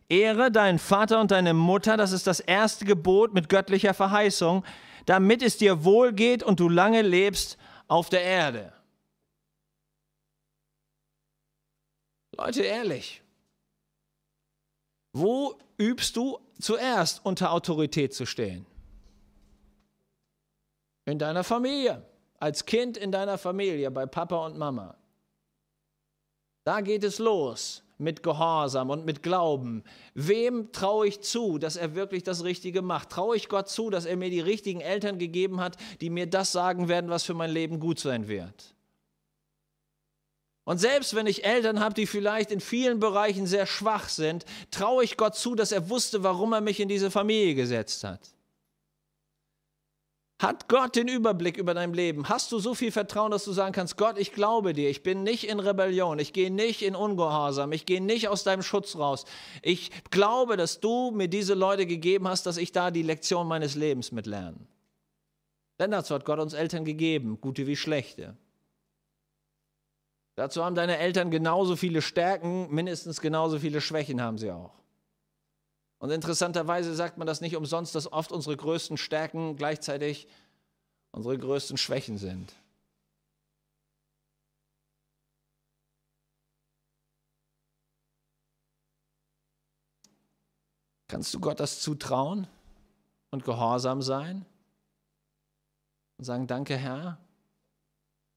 Ehre deinen Vater und deine Mutter, das ist das erste Gebot mit göttlicher Verheißung, damit es dir wohl geht und du lange lebst auf der Erde. Leute, ehrlich, wo übst du zuerst unter Autorität zu stehen? In deiner Familie, als Kind in deiner Familie, bei Papa und Mama. Da geht es los mit Gehorsam und mit Glauben. Wem traue ich zu, dass er wirklich das Richtige macht? Traue ich Gott zu, dass er mir die richtigen Eltern gegeben hat, die mir das sagen werden, was für mein Leben gut sein wird? Und selbst wenn ich Eltern habe, die vielleicht in vielen Bereichen sehr schwach sind, traue ich Gott zu, dass er wusste, warum er mich in diese Familie gesetzt hat. Hat Gott den Überblick über dein Leben? Hast du so viel Vertrauen, dass du sagen kannst, Gott, ich glaube dir, ich bin nicht in Rebellion, ich gehe nicht in Ungehorsam, ich gehe nicht aus deinem Schutz raus. Ich glaube, dass du mir diese Leute gegeben hast, dass ich da die Lektion meines Lebens mitlerne. Denn dazu hat Gott uns Eltern gegeben, gute wie schlechte. Dazu haben deine Eltern genauso viele Stärken, mindestens genauso viele Schwächen haben sie auch. Und interessanterweise sagt man das nicht umsonst, dass oft unsere größten Stärken gleichzeitig unsere größten Schwächen sind. Kannst du Gott das zutrauen und gehorsam sein und sagen, danke Herr,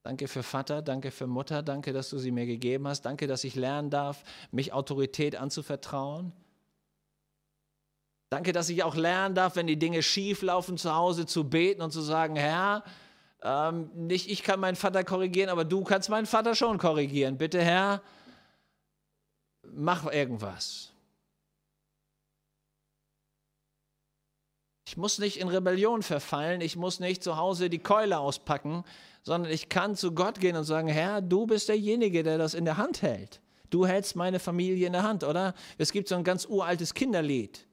Danke für Vater, danke für Mutter, danke, dass du sie mir gegeben hast, danke, dass ich lernen darf, mich Autorität anzuvertrauen. Danke, dass ich auch lernen darf, wenn die Dinge schief laufen, zu Hause zu beten und zu sagen, Herr, ähm, nicht ich kann meinen Vater korrigieren, aber du kannst meinen Vater schon korrigieren. Bitte, Herr, mach irgendwas. Ich muss nicht in Rebellion verfallen, ich muss nicht zu Hause die Keule auspacken, sondern ich kann zu Gott gehen und sagen, Herr, du bist derjenige, der das in der Hand hält. Du hältst meine Familie in der Hand, oder? Es gibt so ein ganz uraltes Kinderlied.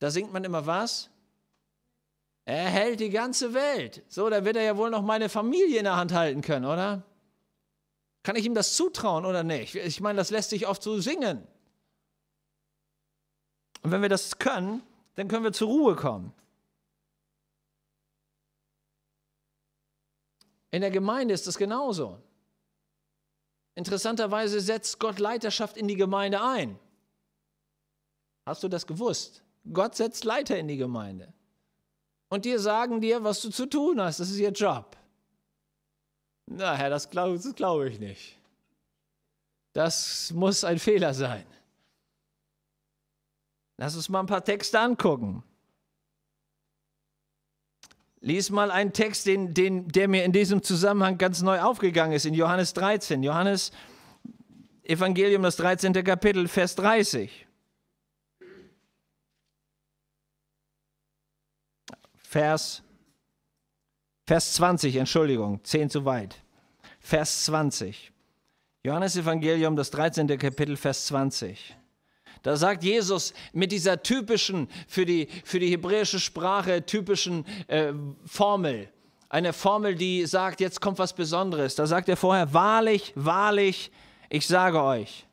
Da singt man immer was? Er hält die ganze Welt. So, da wird er ja wohl noch meine Familie in der Hand halten können, oder? Kann ich ihm das zutrauen oder nicht? Ich meine, das lässt sich oft so singen. Und wenn wir das können, dann können wir zur Ruhe kommen. In der Gemeinde ist das genauso. Interessanterweise setzt Gott Leiterschaft in die Gemeinde ein. Hast du das gewusst? Gott setzt Leiter in die Gemeinde. Und die sagen dir, was du zu tun hast. Das ist ihr Job. Na, Herr, das glaube glaub ich nicht. Das muss ein Fehler sein. Lass uns mal ein paar Texte angucken. Lies mal einen Text, den, den, der mir in diesem Zusammenhang ganz neu aufgegangen ist, in Johannes 13. Johannes Evangelium, das 13. Kapitel, Vers 30. Vers, Vers 20, Entschuldigung, 10 zu weit. Vers 20. Johannes Evangelium, das 13. Kapitel, Vers 20. Da sagt Jesus mit dieser typischen, für die, für die hebräische Sprache typischen äh, Formel, eine Formel, die sagt, jetzt kommt was Besonderes. Da sagt er vorher, wahrlich, wahrlich, ich sage euch.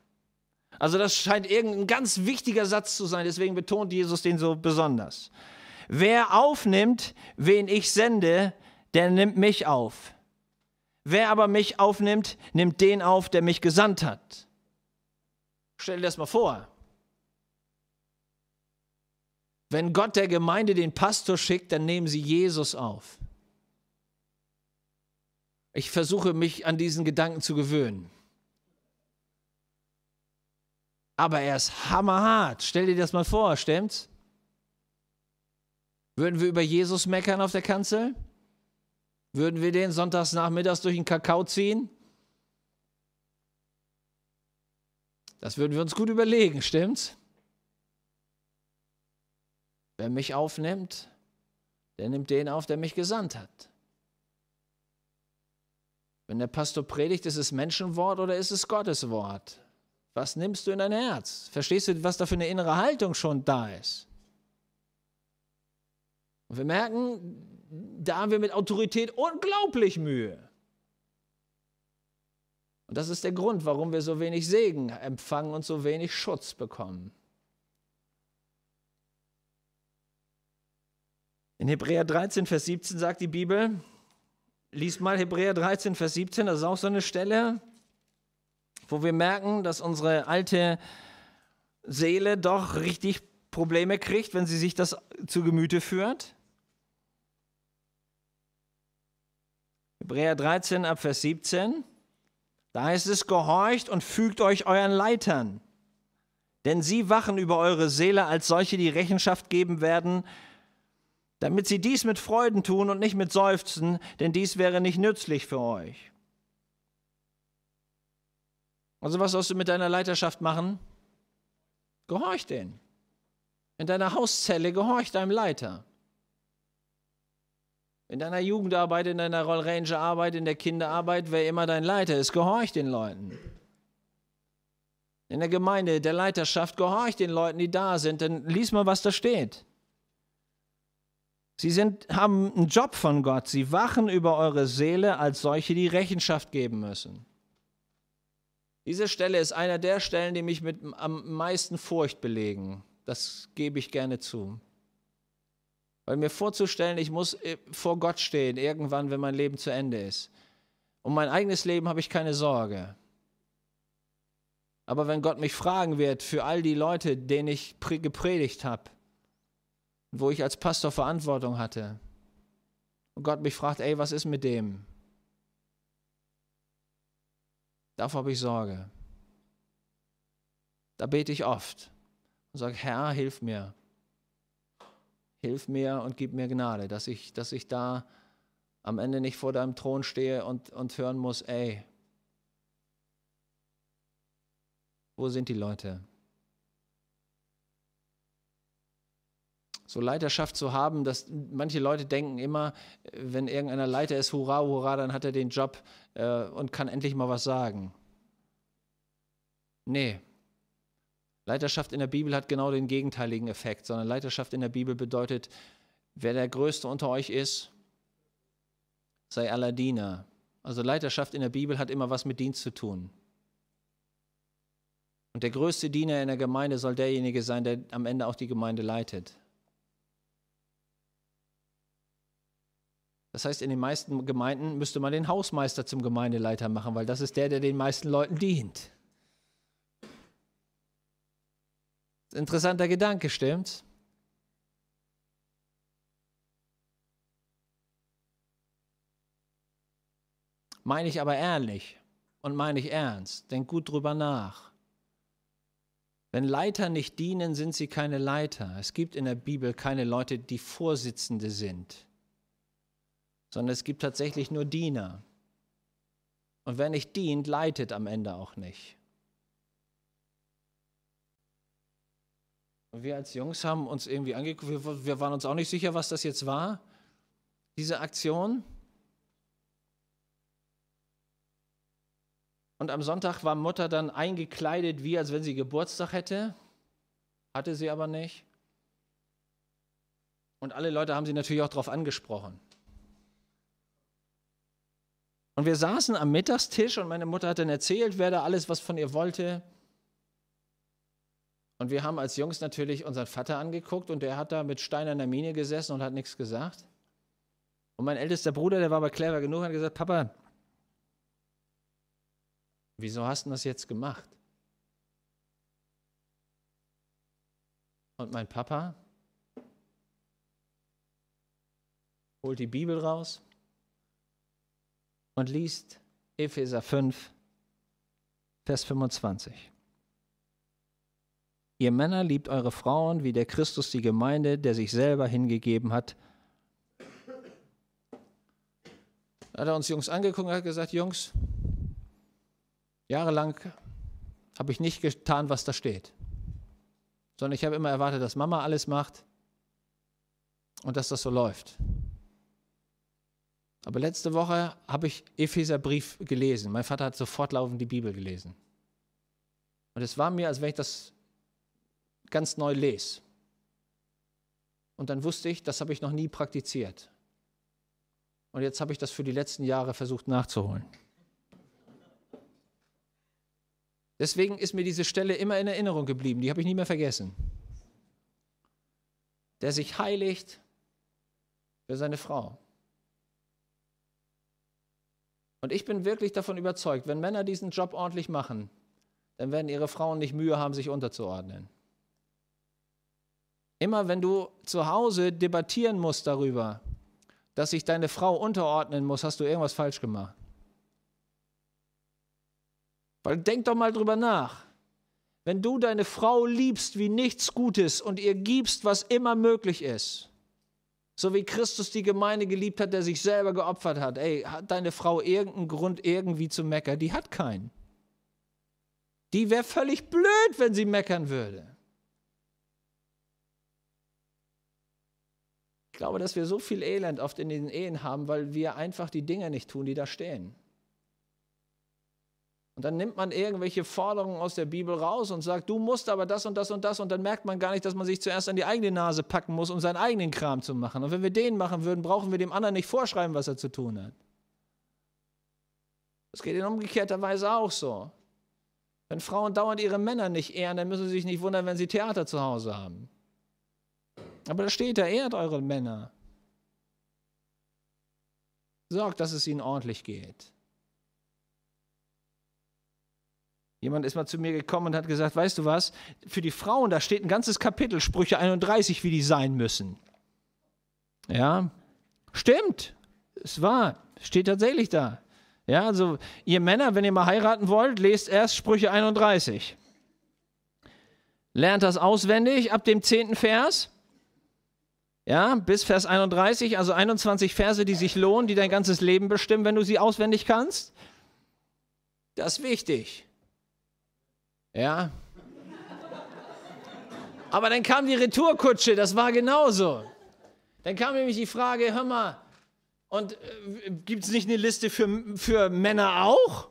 Also das scheint irgendein ganz wichtiger Satz zu sein, deswegen betont Jesus den so besonders. Wer aufnimmt, wen ich sende, der nimmt mich auf. Wer aber mich aufnimmt, nimmt den auf, der mich gesandt hat. Stell dir das mal vor. Wenn Gott der Gemeinde den Pastor schickt, dann nehmen sie Jesus auf. Ich versuche mich an diesen Gedanken zu gewöhnen. Aber er ist hammerhart. Stell dir das mal vor, stimmt's? Würden wir über Jesus meckern auf der Kanzel? Würden wir den Sonntagsnachmittags durch den Kakao ziehen? Das würden wir uns gut überlegen, stimmt's? Wer mich aufnimmt, der nimmt den auf, der mich gesandt hat. Wenn der Pastor predigt, ist es Menschenwort oder ist es Gottes Wort? Was nimmst du in dein Herz? Verstehst du, was da für eine innere Haltung schon da ist? Und wir merken, da haben wir mit Autorität unglaublich Mühe. Und das ist der Grund, warum wir so wenig Segen empfangen und so wenig Schutz bekommen. In Hebräer 13, Vers 17 sagt die Bibel, lies mal Hebräer 13, Vers 17, das ist auch so eine Stelle, wo wir merken, dass unsere alte Seele doch richtig Probleme kriegt, wenn sie sich das zu Gemüte führt. Hebräer 13 Abvers 17, da heißt es, gehorcht und fügt euch euren Leitern, denn sie wachen über eure Seele als solche, die Rechenschaft geben werden, damit sie dies mit Freuden tun und nicht mit Seufzen, denn dies wäre nicht nützlich für euch. Also was sollst du mit deiner Leiterschaft machen? Gehorch denen. In deiner Hauszelle gehorch deinem Leiter. In deiner Jugendarbeit, in deiner Rollrange-Arbeit, in der Kinderarbeit, wer immer dein Leiter ist, gehorch den Leuten. In der Gemeinde, der Leiterschaft, gehorch den Leuten, die da sind, dann lies mal, was da steht. Sie sind, haben einen Job von Gott. Sie wachen über eure Seele als solche, die Rechenschaft geben müssen. Diese Stelle ist einer der Stellen, die mich mit am meisten Furcht belegen. Das gebe ich gerne zu. Weil mir vorzustellen, ich muss äh, vor Gott stehen, irgendwann, wenn mein Leben zu Ende ist. Um mein eigenes Leben habe ich keine Sorge. Aber wenn Gott mich fragen wird für all die Leute, denen ich gepredigt habe, wo ich als Pastor Verantwortung hatte, und Gott mich fragt, ey, was ist mit dem? Davor habe ich Sorge. Da bete ich oft und sage, Herr, hilf mir hilf mir und gib mir Gnade, dass ich, dass ich da am Ende nicht vor deinem Thron stehe und, und hören muss, ey, wo sind die Leute? So Leiterschaft zu haben, dass manche Leute denken immer, wenn irgendeiner Leiter ist, hurra, hurra, dann hat er den Job äh, und kann endlich mal was sagen. Nee, Leiterschaft in der Bibel hat genau den gegenteiligen Effekt, sondern Leiterschaft in der Bibel bedeutet, wer der Größte unter euch ist, sei aller Diener. Also Leiterschaft in der Bibel hat immer was mit Dienst zu tun. Und der größte Diener in der Gemeinde soll derjenige sein, der am Ende auch die Gemeinde leitet. Das heißt, in den meisten Gemeinden müsste man den Hausmeister zum Gemeindeleiter machen, weil das ist der, der den meisten Leuten dient. Interessanter Gedanke, stimmt's? Meine ich aber ehrlich und meine ich ernst. Denk gut drüber nach. Wenn Leiter nicht dienen, sind sie keine Leiter. Es gibt in der Bibel keine Leute, die Vorsitzende sind, sondern es gibt tatsächlich nur Diener. Und wer nicht dient, leitet am Ende auch nicht. Und wir als Jungs haben uns irgendwie angeguckt, wir, wir waren uns auch nicht sicher, was das jetzt war, diese Aktion. Und am Sonntag war Mutter dann eingekleidet, wie als wenn sie Geburtstag hätte, hatte sie aber nicht. Und alle Leute haben sie natürlich auch darauf angesprochen. Und wir saßen am Mittagstisch und meine Mutter hat dann erzählt, wer da alles was von ihr wollte. Und wir haben als Jungs natürlich unseren Vater angeguckt und der hat da mit Stein an der Mine gesessen und hat nichts gesagt. Und mein ältester Bruder, der war aber clever genug, hat gesagt, Papa, wieso hast du das jetzt gemacht? Und mein Papa holt die Bibel raus und liest Epheser 5, Vers 25. Ihr Männer liebt eure Frauen, wie der Christus die Gemeinde, der sich selber hingegeben hat. Da hat er uns Jungs angeguckt und hat gesagt, Jungs, jahrelang habe ich nicht getan, was da steht, sondern ich habe immer erwartet, dass Mama alles macht und dass das so läuft. Aber letzte Woche habe ich Epheserbrief gelesen. Mein Vater hat sofort laufend die Bibel gelesen. Und es war mir, als wenn ich das ganz neu lese. Und dann wusste ich, das habe ich noch nie praktiziert. Und jetzt habe ich das für die letzten Jahre versucht nachzuholen. Deswegen ist mir diese Stelle immer in Erinnerung geblieben, die habe ich nie mehr vergessen. Der sich heiligt für seine Frau. Und ich bin wirklich davon überzeugt, wenn Männer diesen Job ordentlich machen, dann werden ihre Frauen nicht Mühe haben, sich unterzuordnen. Immer wenn du zu Hause debattieren musst darüber, dass sich deine Frau unterordnen muss, hast du irgendwas falsch gemacht. Weil denk doch mal drüber nach. Wenn du deine Frau liebst wie nichts Gutes und ihr gibst, was immer möglich ist, so wie Christus die Gemeinde geliebt hat, der sich selber geopfert hat, ey, hat deine Frau irgendeinen Grund irgendwie zu meckern? Die hat keinen. Die wäre völlig blöd, wenn sie meckern würde. glaube, dass wir so viel Elend oft in den Ehen haben, weil wir einfach die Dinge nicht tun, die da stehen. Und dann nimmt man irgendwelche Forderungen aus der Bibel raus und sagt, du musst aber das und das und das. Und dann merkt man gar nicht, dass man sich zuerst an die eigene Nase packen muss, um seinen eigenen Kram zu machen. Und wenn wir den machen würden, brauchen wir dem anderen nicht vorschreiben, was er zu tun hat. Das geht in umgekehrter Weise auch so. Wenn Frauen dauernd ihre Männer nicht ehren, dann müssen sie sich nicht wundern, wenn sie Theater zu Hause haben. Aber da steht, er ehrt eure Männer. Sorgt, dass es ihnen ordentlich geht. Jemand ist mal zu mir gekommen und hat gesagt, weißt du was, für die Frauen, da steht ein ganzes Kapitel, Sprüche 31, wie die sein müssen. Ja, stimmt, es war, steht tatsächlich da. Ja, also ihr Männer, wenn ihr mal heiraten wollt, lest erst Sprüche 31. Lernt das auswendig ab dem 10. Vers. Ja, bis Vers 31, also 21 Verse, die sich lohnen, die dein ganzes Leben bestimmen, wenn du sie auswendig kannst. Das ist wichtig. Ja. Aber dann kam die Retourkutsche, das war genauso. Dann kam nämlich die Frage, hör mal, und äh, gibt es nicht eine Liste für, für Männer auch?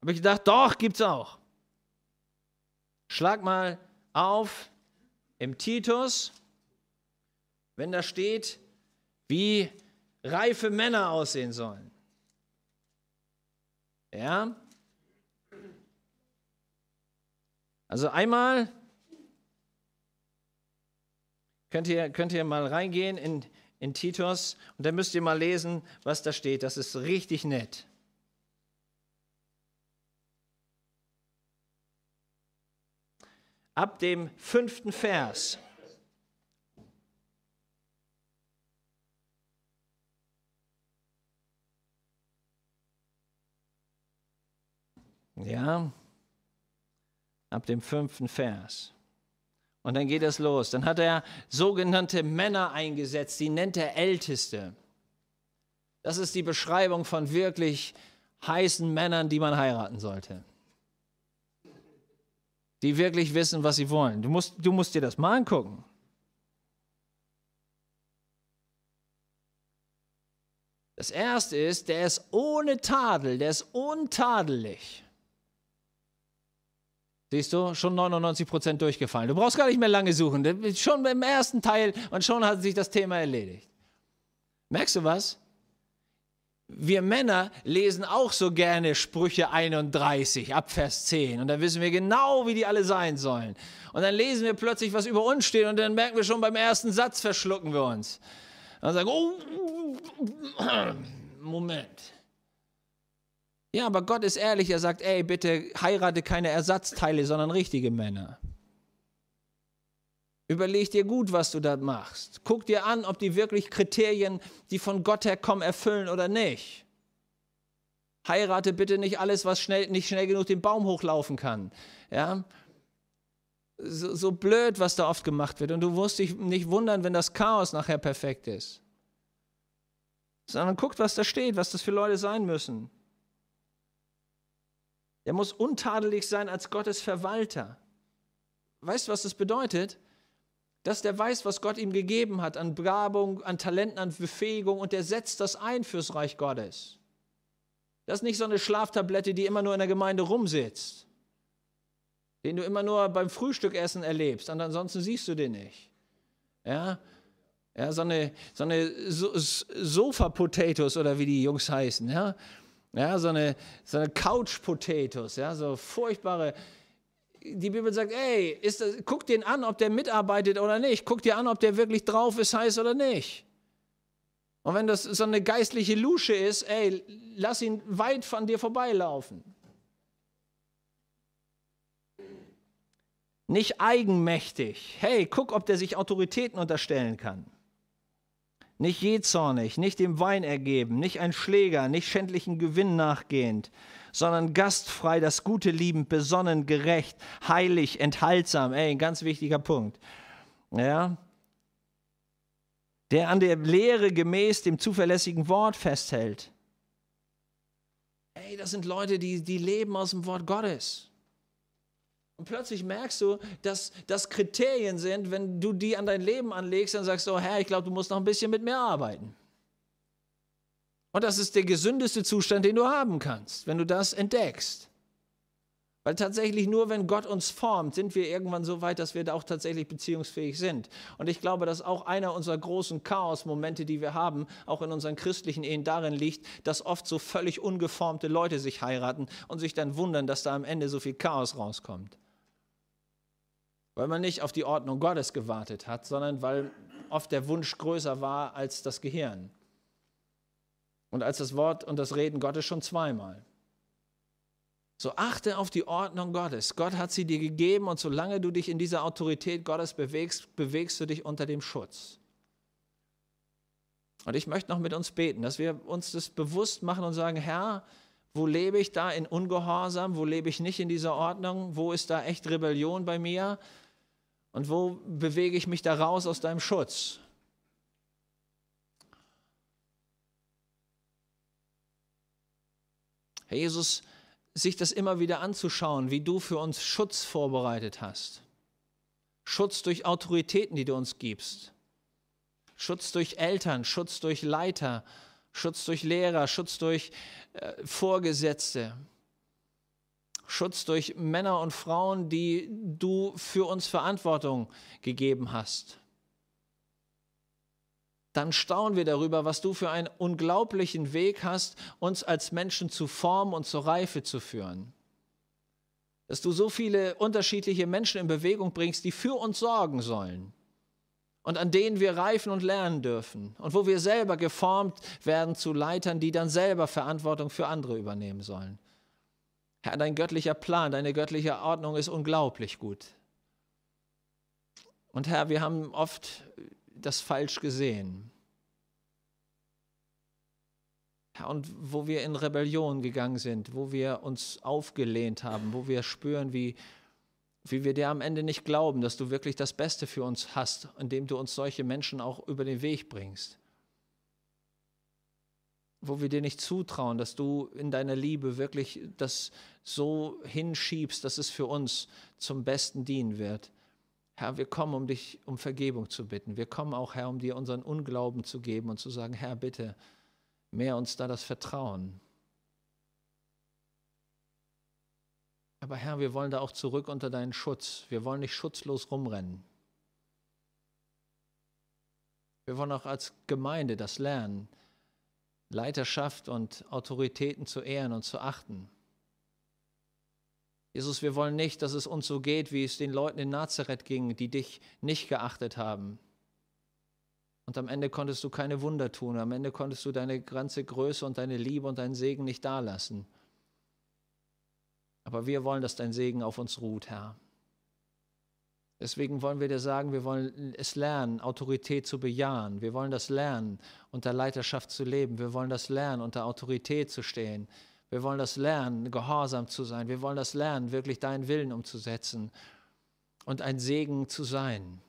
Habe ich gedacht, doch, gibt es auch. Schlag mal auf im Titus wenn da steht, wie reife Männer aussehen sollen. Ja? Also einmal könnt ihr, könnt ihr mal reingehen in, in Titus und dann müsst ihr mal lesen, was da steht. Das ist richtig nett. Ab dem fünften Vers. Ja, ab dem fünften Vers. Und dann geht es los. Dann hat er sogenannte Männer eingesetzt, die nennt er Älteste. Das ist die Beschreibung von wirklich heißen Männern, die man heiraten sollte. Die wirklich wissen, was sie wollen. Du musst, du musst dir das mal angucken. Das erste ist, der ist ohne Tadel, der ist untadelig. Siehst du, schon 99% durchgefallen. Du brauchst gar nicht mehr lange suchen. Schon im ersten Teil und schon hat sich das Thema erledigt. Merkst du was? Wir Männer lesen auch so gerne Sprüche 31 ab Vers 10 und dann wissen wir genau, wie die alle sein sollen. Und dann lesen wir plötzlich, was über uns steht und dann merken wir schon beim ersten Satz verschlucken wir uns. Und dann sagen, oh, Moment. Ja, aber Gott ist ehrlich, er sagt, ey, bitte heirate keine Ersatzteile, sondern richtige Männer. Überleg dir gut, was du da machst. Guck dir an, ob die wirklich Kriterien, die von Gott her kommen, erfüllen oder nicht. Heirate bitte nicht alles, was schnell, nicht schnell genug den Baum hochlaufen kann. Ja? So, so blöd, was da oft gemacht wird. Und du wirst dich nicht wundern, wenn das Chaos nachher perfekt ist. Sondern guckt, was da steht, was das für Leute sein müssen. Er muss untadelig sein als Gottes Verwalter. Weißt du, was das bedeutet? Dass der weiß, was Gott ihm gegeben hat an Begabung, an Talenten, an Befähigung und der setzt das ein fürs Reich Gottes. Das ist nicht so eine Schlaftablette, die immer nur in der Gemeinde rumsitzt, den du immer nur beim Frühstückessen erlebst und ansonsten siehst du den nicht. Ja, ja so eine, so eine so Sofa-Potatoes oder wie die Jungs heißen. Ja, ja, so eine, so eine Couch-Potatoes, ja, so furchtbare. Die Bibel sagt, ey, das, guck den an, ob der mitarbeitet oder nicht. Guck dir an, ob der wirklich drauf ist, heiß oder nicht. Und wenn das so eine geistliche Lusche ist, ey, lass ihn weit von dir vorbeilaufen. Nicht eigenmächtig. Hey, guck, ob der sich Autoritäten unterstellen kann nicht jezornig, nicht dem Wein ergeben, nicht ein Schläger, nicht schändlichen Gewinn nachgehend, sondern gastfrei, das Gute liebend, besonnen, gerecht, heilig, enthaltsam. Ey, ein ganz wichtiger Punkt. Ja? Der an der Lehre gemäß dem zuverlässigen Wort festhält. Ey, das sind Leute, die, die leben aus dem Wort Gottes. Und plötzlich merkst du, dass das Kriterien sind, wenn du die an dein Leben anlegst, dann sagst du, oh Herr, ich glaube, du musst noch ein bisschen mit mir arbeiten. Und das ist der gesündeste Zustand, den du haben kannst, wenn du das entdeckst. Weil tatsächlich nur, wenn Gott uns formt, sind wir irgendwann so weit, dass wir da auch tatsächlich beziehungsfähig sind. Und ich glaube, dass auch einer unserer großen Chaos-Momente, die wir haben, auch in unseren christlichen Ehen darin liegt, dass oft so völlig ungeformte Leute sich heiraten und sich dann wundern, dass da am Ende so viel Chaos rauskommt weil man nicht auf die Ordnung Gottes gewartet hat, sondern weil oft der Wunsch größer war als das Gehirn. Und als das Wort und das Reden Gottes schon zweimal. So achte auf die Ordnung Gottes. Gott hat sie dir gegeben und solange du dich in dieser Autorität Gottes bewegst, bewegst du dich unter dem Schutz. Und ich möchte noch mit uns beten, dass wir uns das bewusst machen und sagen, Herr, wo lebe ich da in Ungehorsam? Wo lebe ich nicht in dieser Ordnung? Wo ist da echt Rebellion bei mir? Und wo bewege ich mich da raus aus deinem Schutz? Herr Jesus, sich das immer wieder anzuschauen, wie du für uns Schutz vorbereitet hast. Schutz durch Autoritäten, die du uns gibst. Schutz durch Eltern, Schutz durch Leiter, Schutz durch Lehrer, Schutz durch äh, Vorgesetzte. Schutz durch Männer und Frauen, die du für uns Verantwortung gegeben hast. Dann staunen wir darüber, was du für einen unglaublichen Weg hast, uns als Menschen zu formen und zur Reife zu führen. Dass du so viele unterschiedliche Menschen in Bewegung bringst, die für uns sorgen sollen und an denen wir reifen und lernen dürfen und wo wir selber geformt werden zu Leitern, die dann selber Verantwortung für andere übernehmen sollen. Herr, dein göttlicher Plan, deine göttliche Ordnung ist unglaublich gut. Und Herr, wir haben oft das falsch gesehen. Herr, und wo wir in Rebellion gegangen sind, wo wir uns aufgelehnt haben, wo wir spüren, wie, wie wir dir am Ende nicht glauben, dass du wirklich das Beste für uns hast, indem du uns solche Menschen auch über den Weg bringst wo wir dir nicht zutrauen, dass du in deiner Liebe wirklich das so hinschiebst, dass es für uns zum Besten dienen wird. Herr, wir kommen, um dich um Vergebung zu bitten. Wir kommen auch, Herr, um dir unseren Unglauben zu geben und zu sagen, Herr, bitte, mehr uns da das Vertrauen. Aber Herr, wir wollen da auch zurück unter deinen Schutz. Wir wollen nicht schutzlos rumrennen. Wir wollen auch als Gemeinde das lernen, Leiterschaft und Autoritäten zu ehren und zu achten. Jesus, wir wollen nicht, dass es uns so geht, wie es den Leuten in Nazareth ging, die dich nicht geachtet haben. Und am Ende konntest du keine Wunder tun, am Ende konntest du deine ganze Größe und deine Liebe und deinen Segen nicht dalassen. Aber wir wollen, dass dein Segen auf uns ruht, Herr. Deswegen wollen wir dir sagen, wir wollen es lernen, Autorität zu bejahen. Wir wollen das lernen, unter Leiterschaft zu leben. Wir wollen das lernen, unter Autorität zu stehen. Wir wollen das lernen, gehorsam zu sein. Wir wollen das lernen, wirklich deinen Willen umzusetzen und ein Segen zu sein.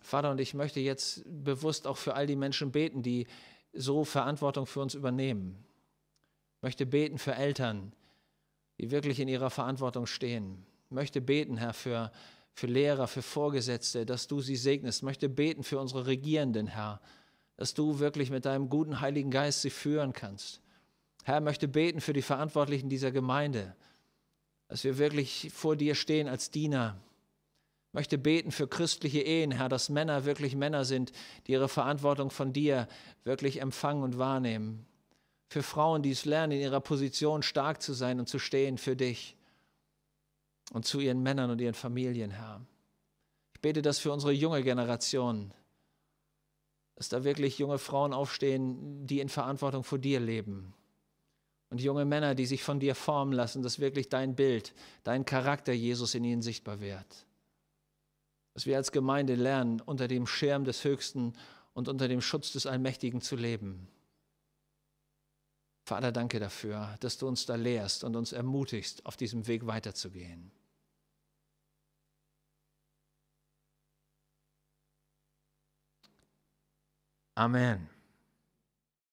Vater, und ich möchte jetzt bewusst auch für all die Menschen beten, die so Verantwortung für uns übernehmen. Ich möchte beten für Eltern, die wirklich in ihrer Verantwortung stehen. Möchte beten, Herr, für, für Lehrer, für Vorgesetzte, dass du sie segnest. Möchte beten für unsere Regierenden, Herr, dass du wirklich mit deinem guten Heiligen Geist sie führen kannst. Herr, möchte beten für die Verantwortlichen dieser Gemeinde, dass wir wirklich vor dir stehen als Diener. Möchte beten für christliche Ehen, Herr, dass Männer wirklich Männer sind, die ihre Verantwortung von dir wirklich empfangen und wahrnehmen. Für Frauen, die es lernen, in ihrer Position stark zu sein und zu stehen für dich und zu ihren Männern und ihren Familien, Herr. Ich bete das für unsere junge Generation, dass da wirklich junge Frauen aufstehen, die in Verantwortung vor dir leben. Und junge Männer, die sich von dir formen lassen, dass wirklich dein Bild, dein Charakter Jesus in ihnen sichtbar wird. Dass wir als Gemeinde lernen, unter dem Schirm des Höchsten und unter dem Schutz des Allmächtigen zu leben. Vater, danke dafür, dass du uns da lehrst und uns ermutigst, auf diesem Weg weiterzugehen. Amen.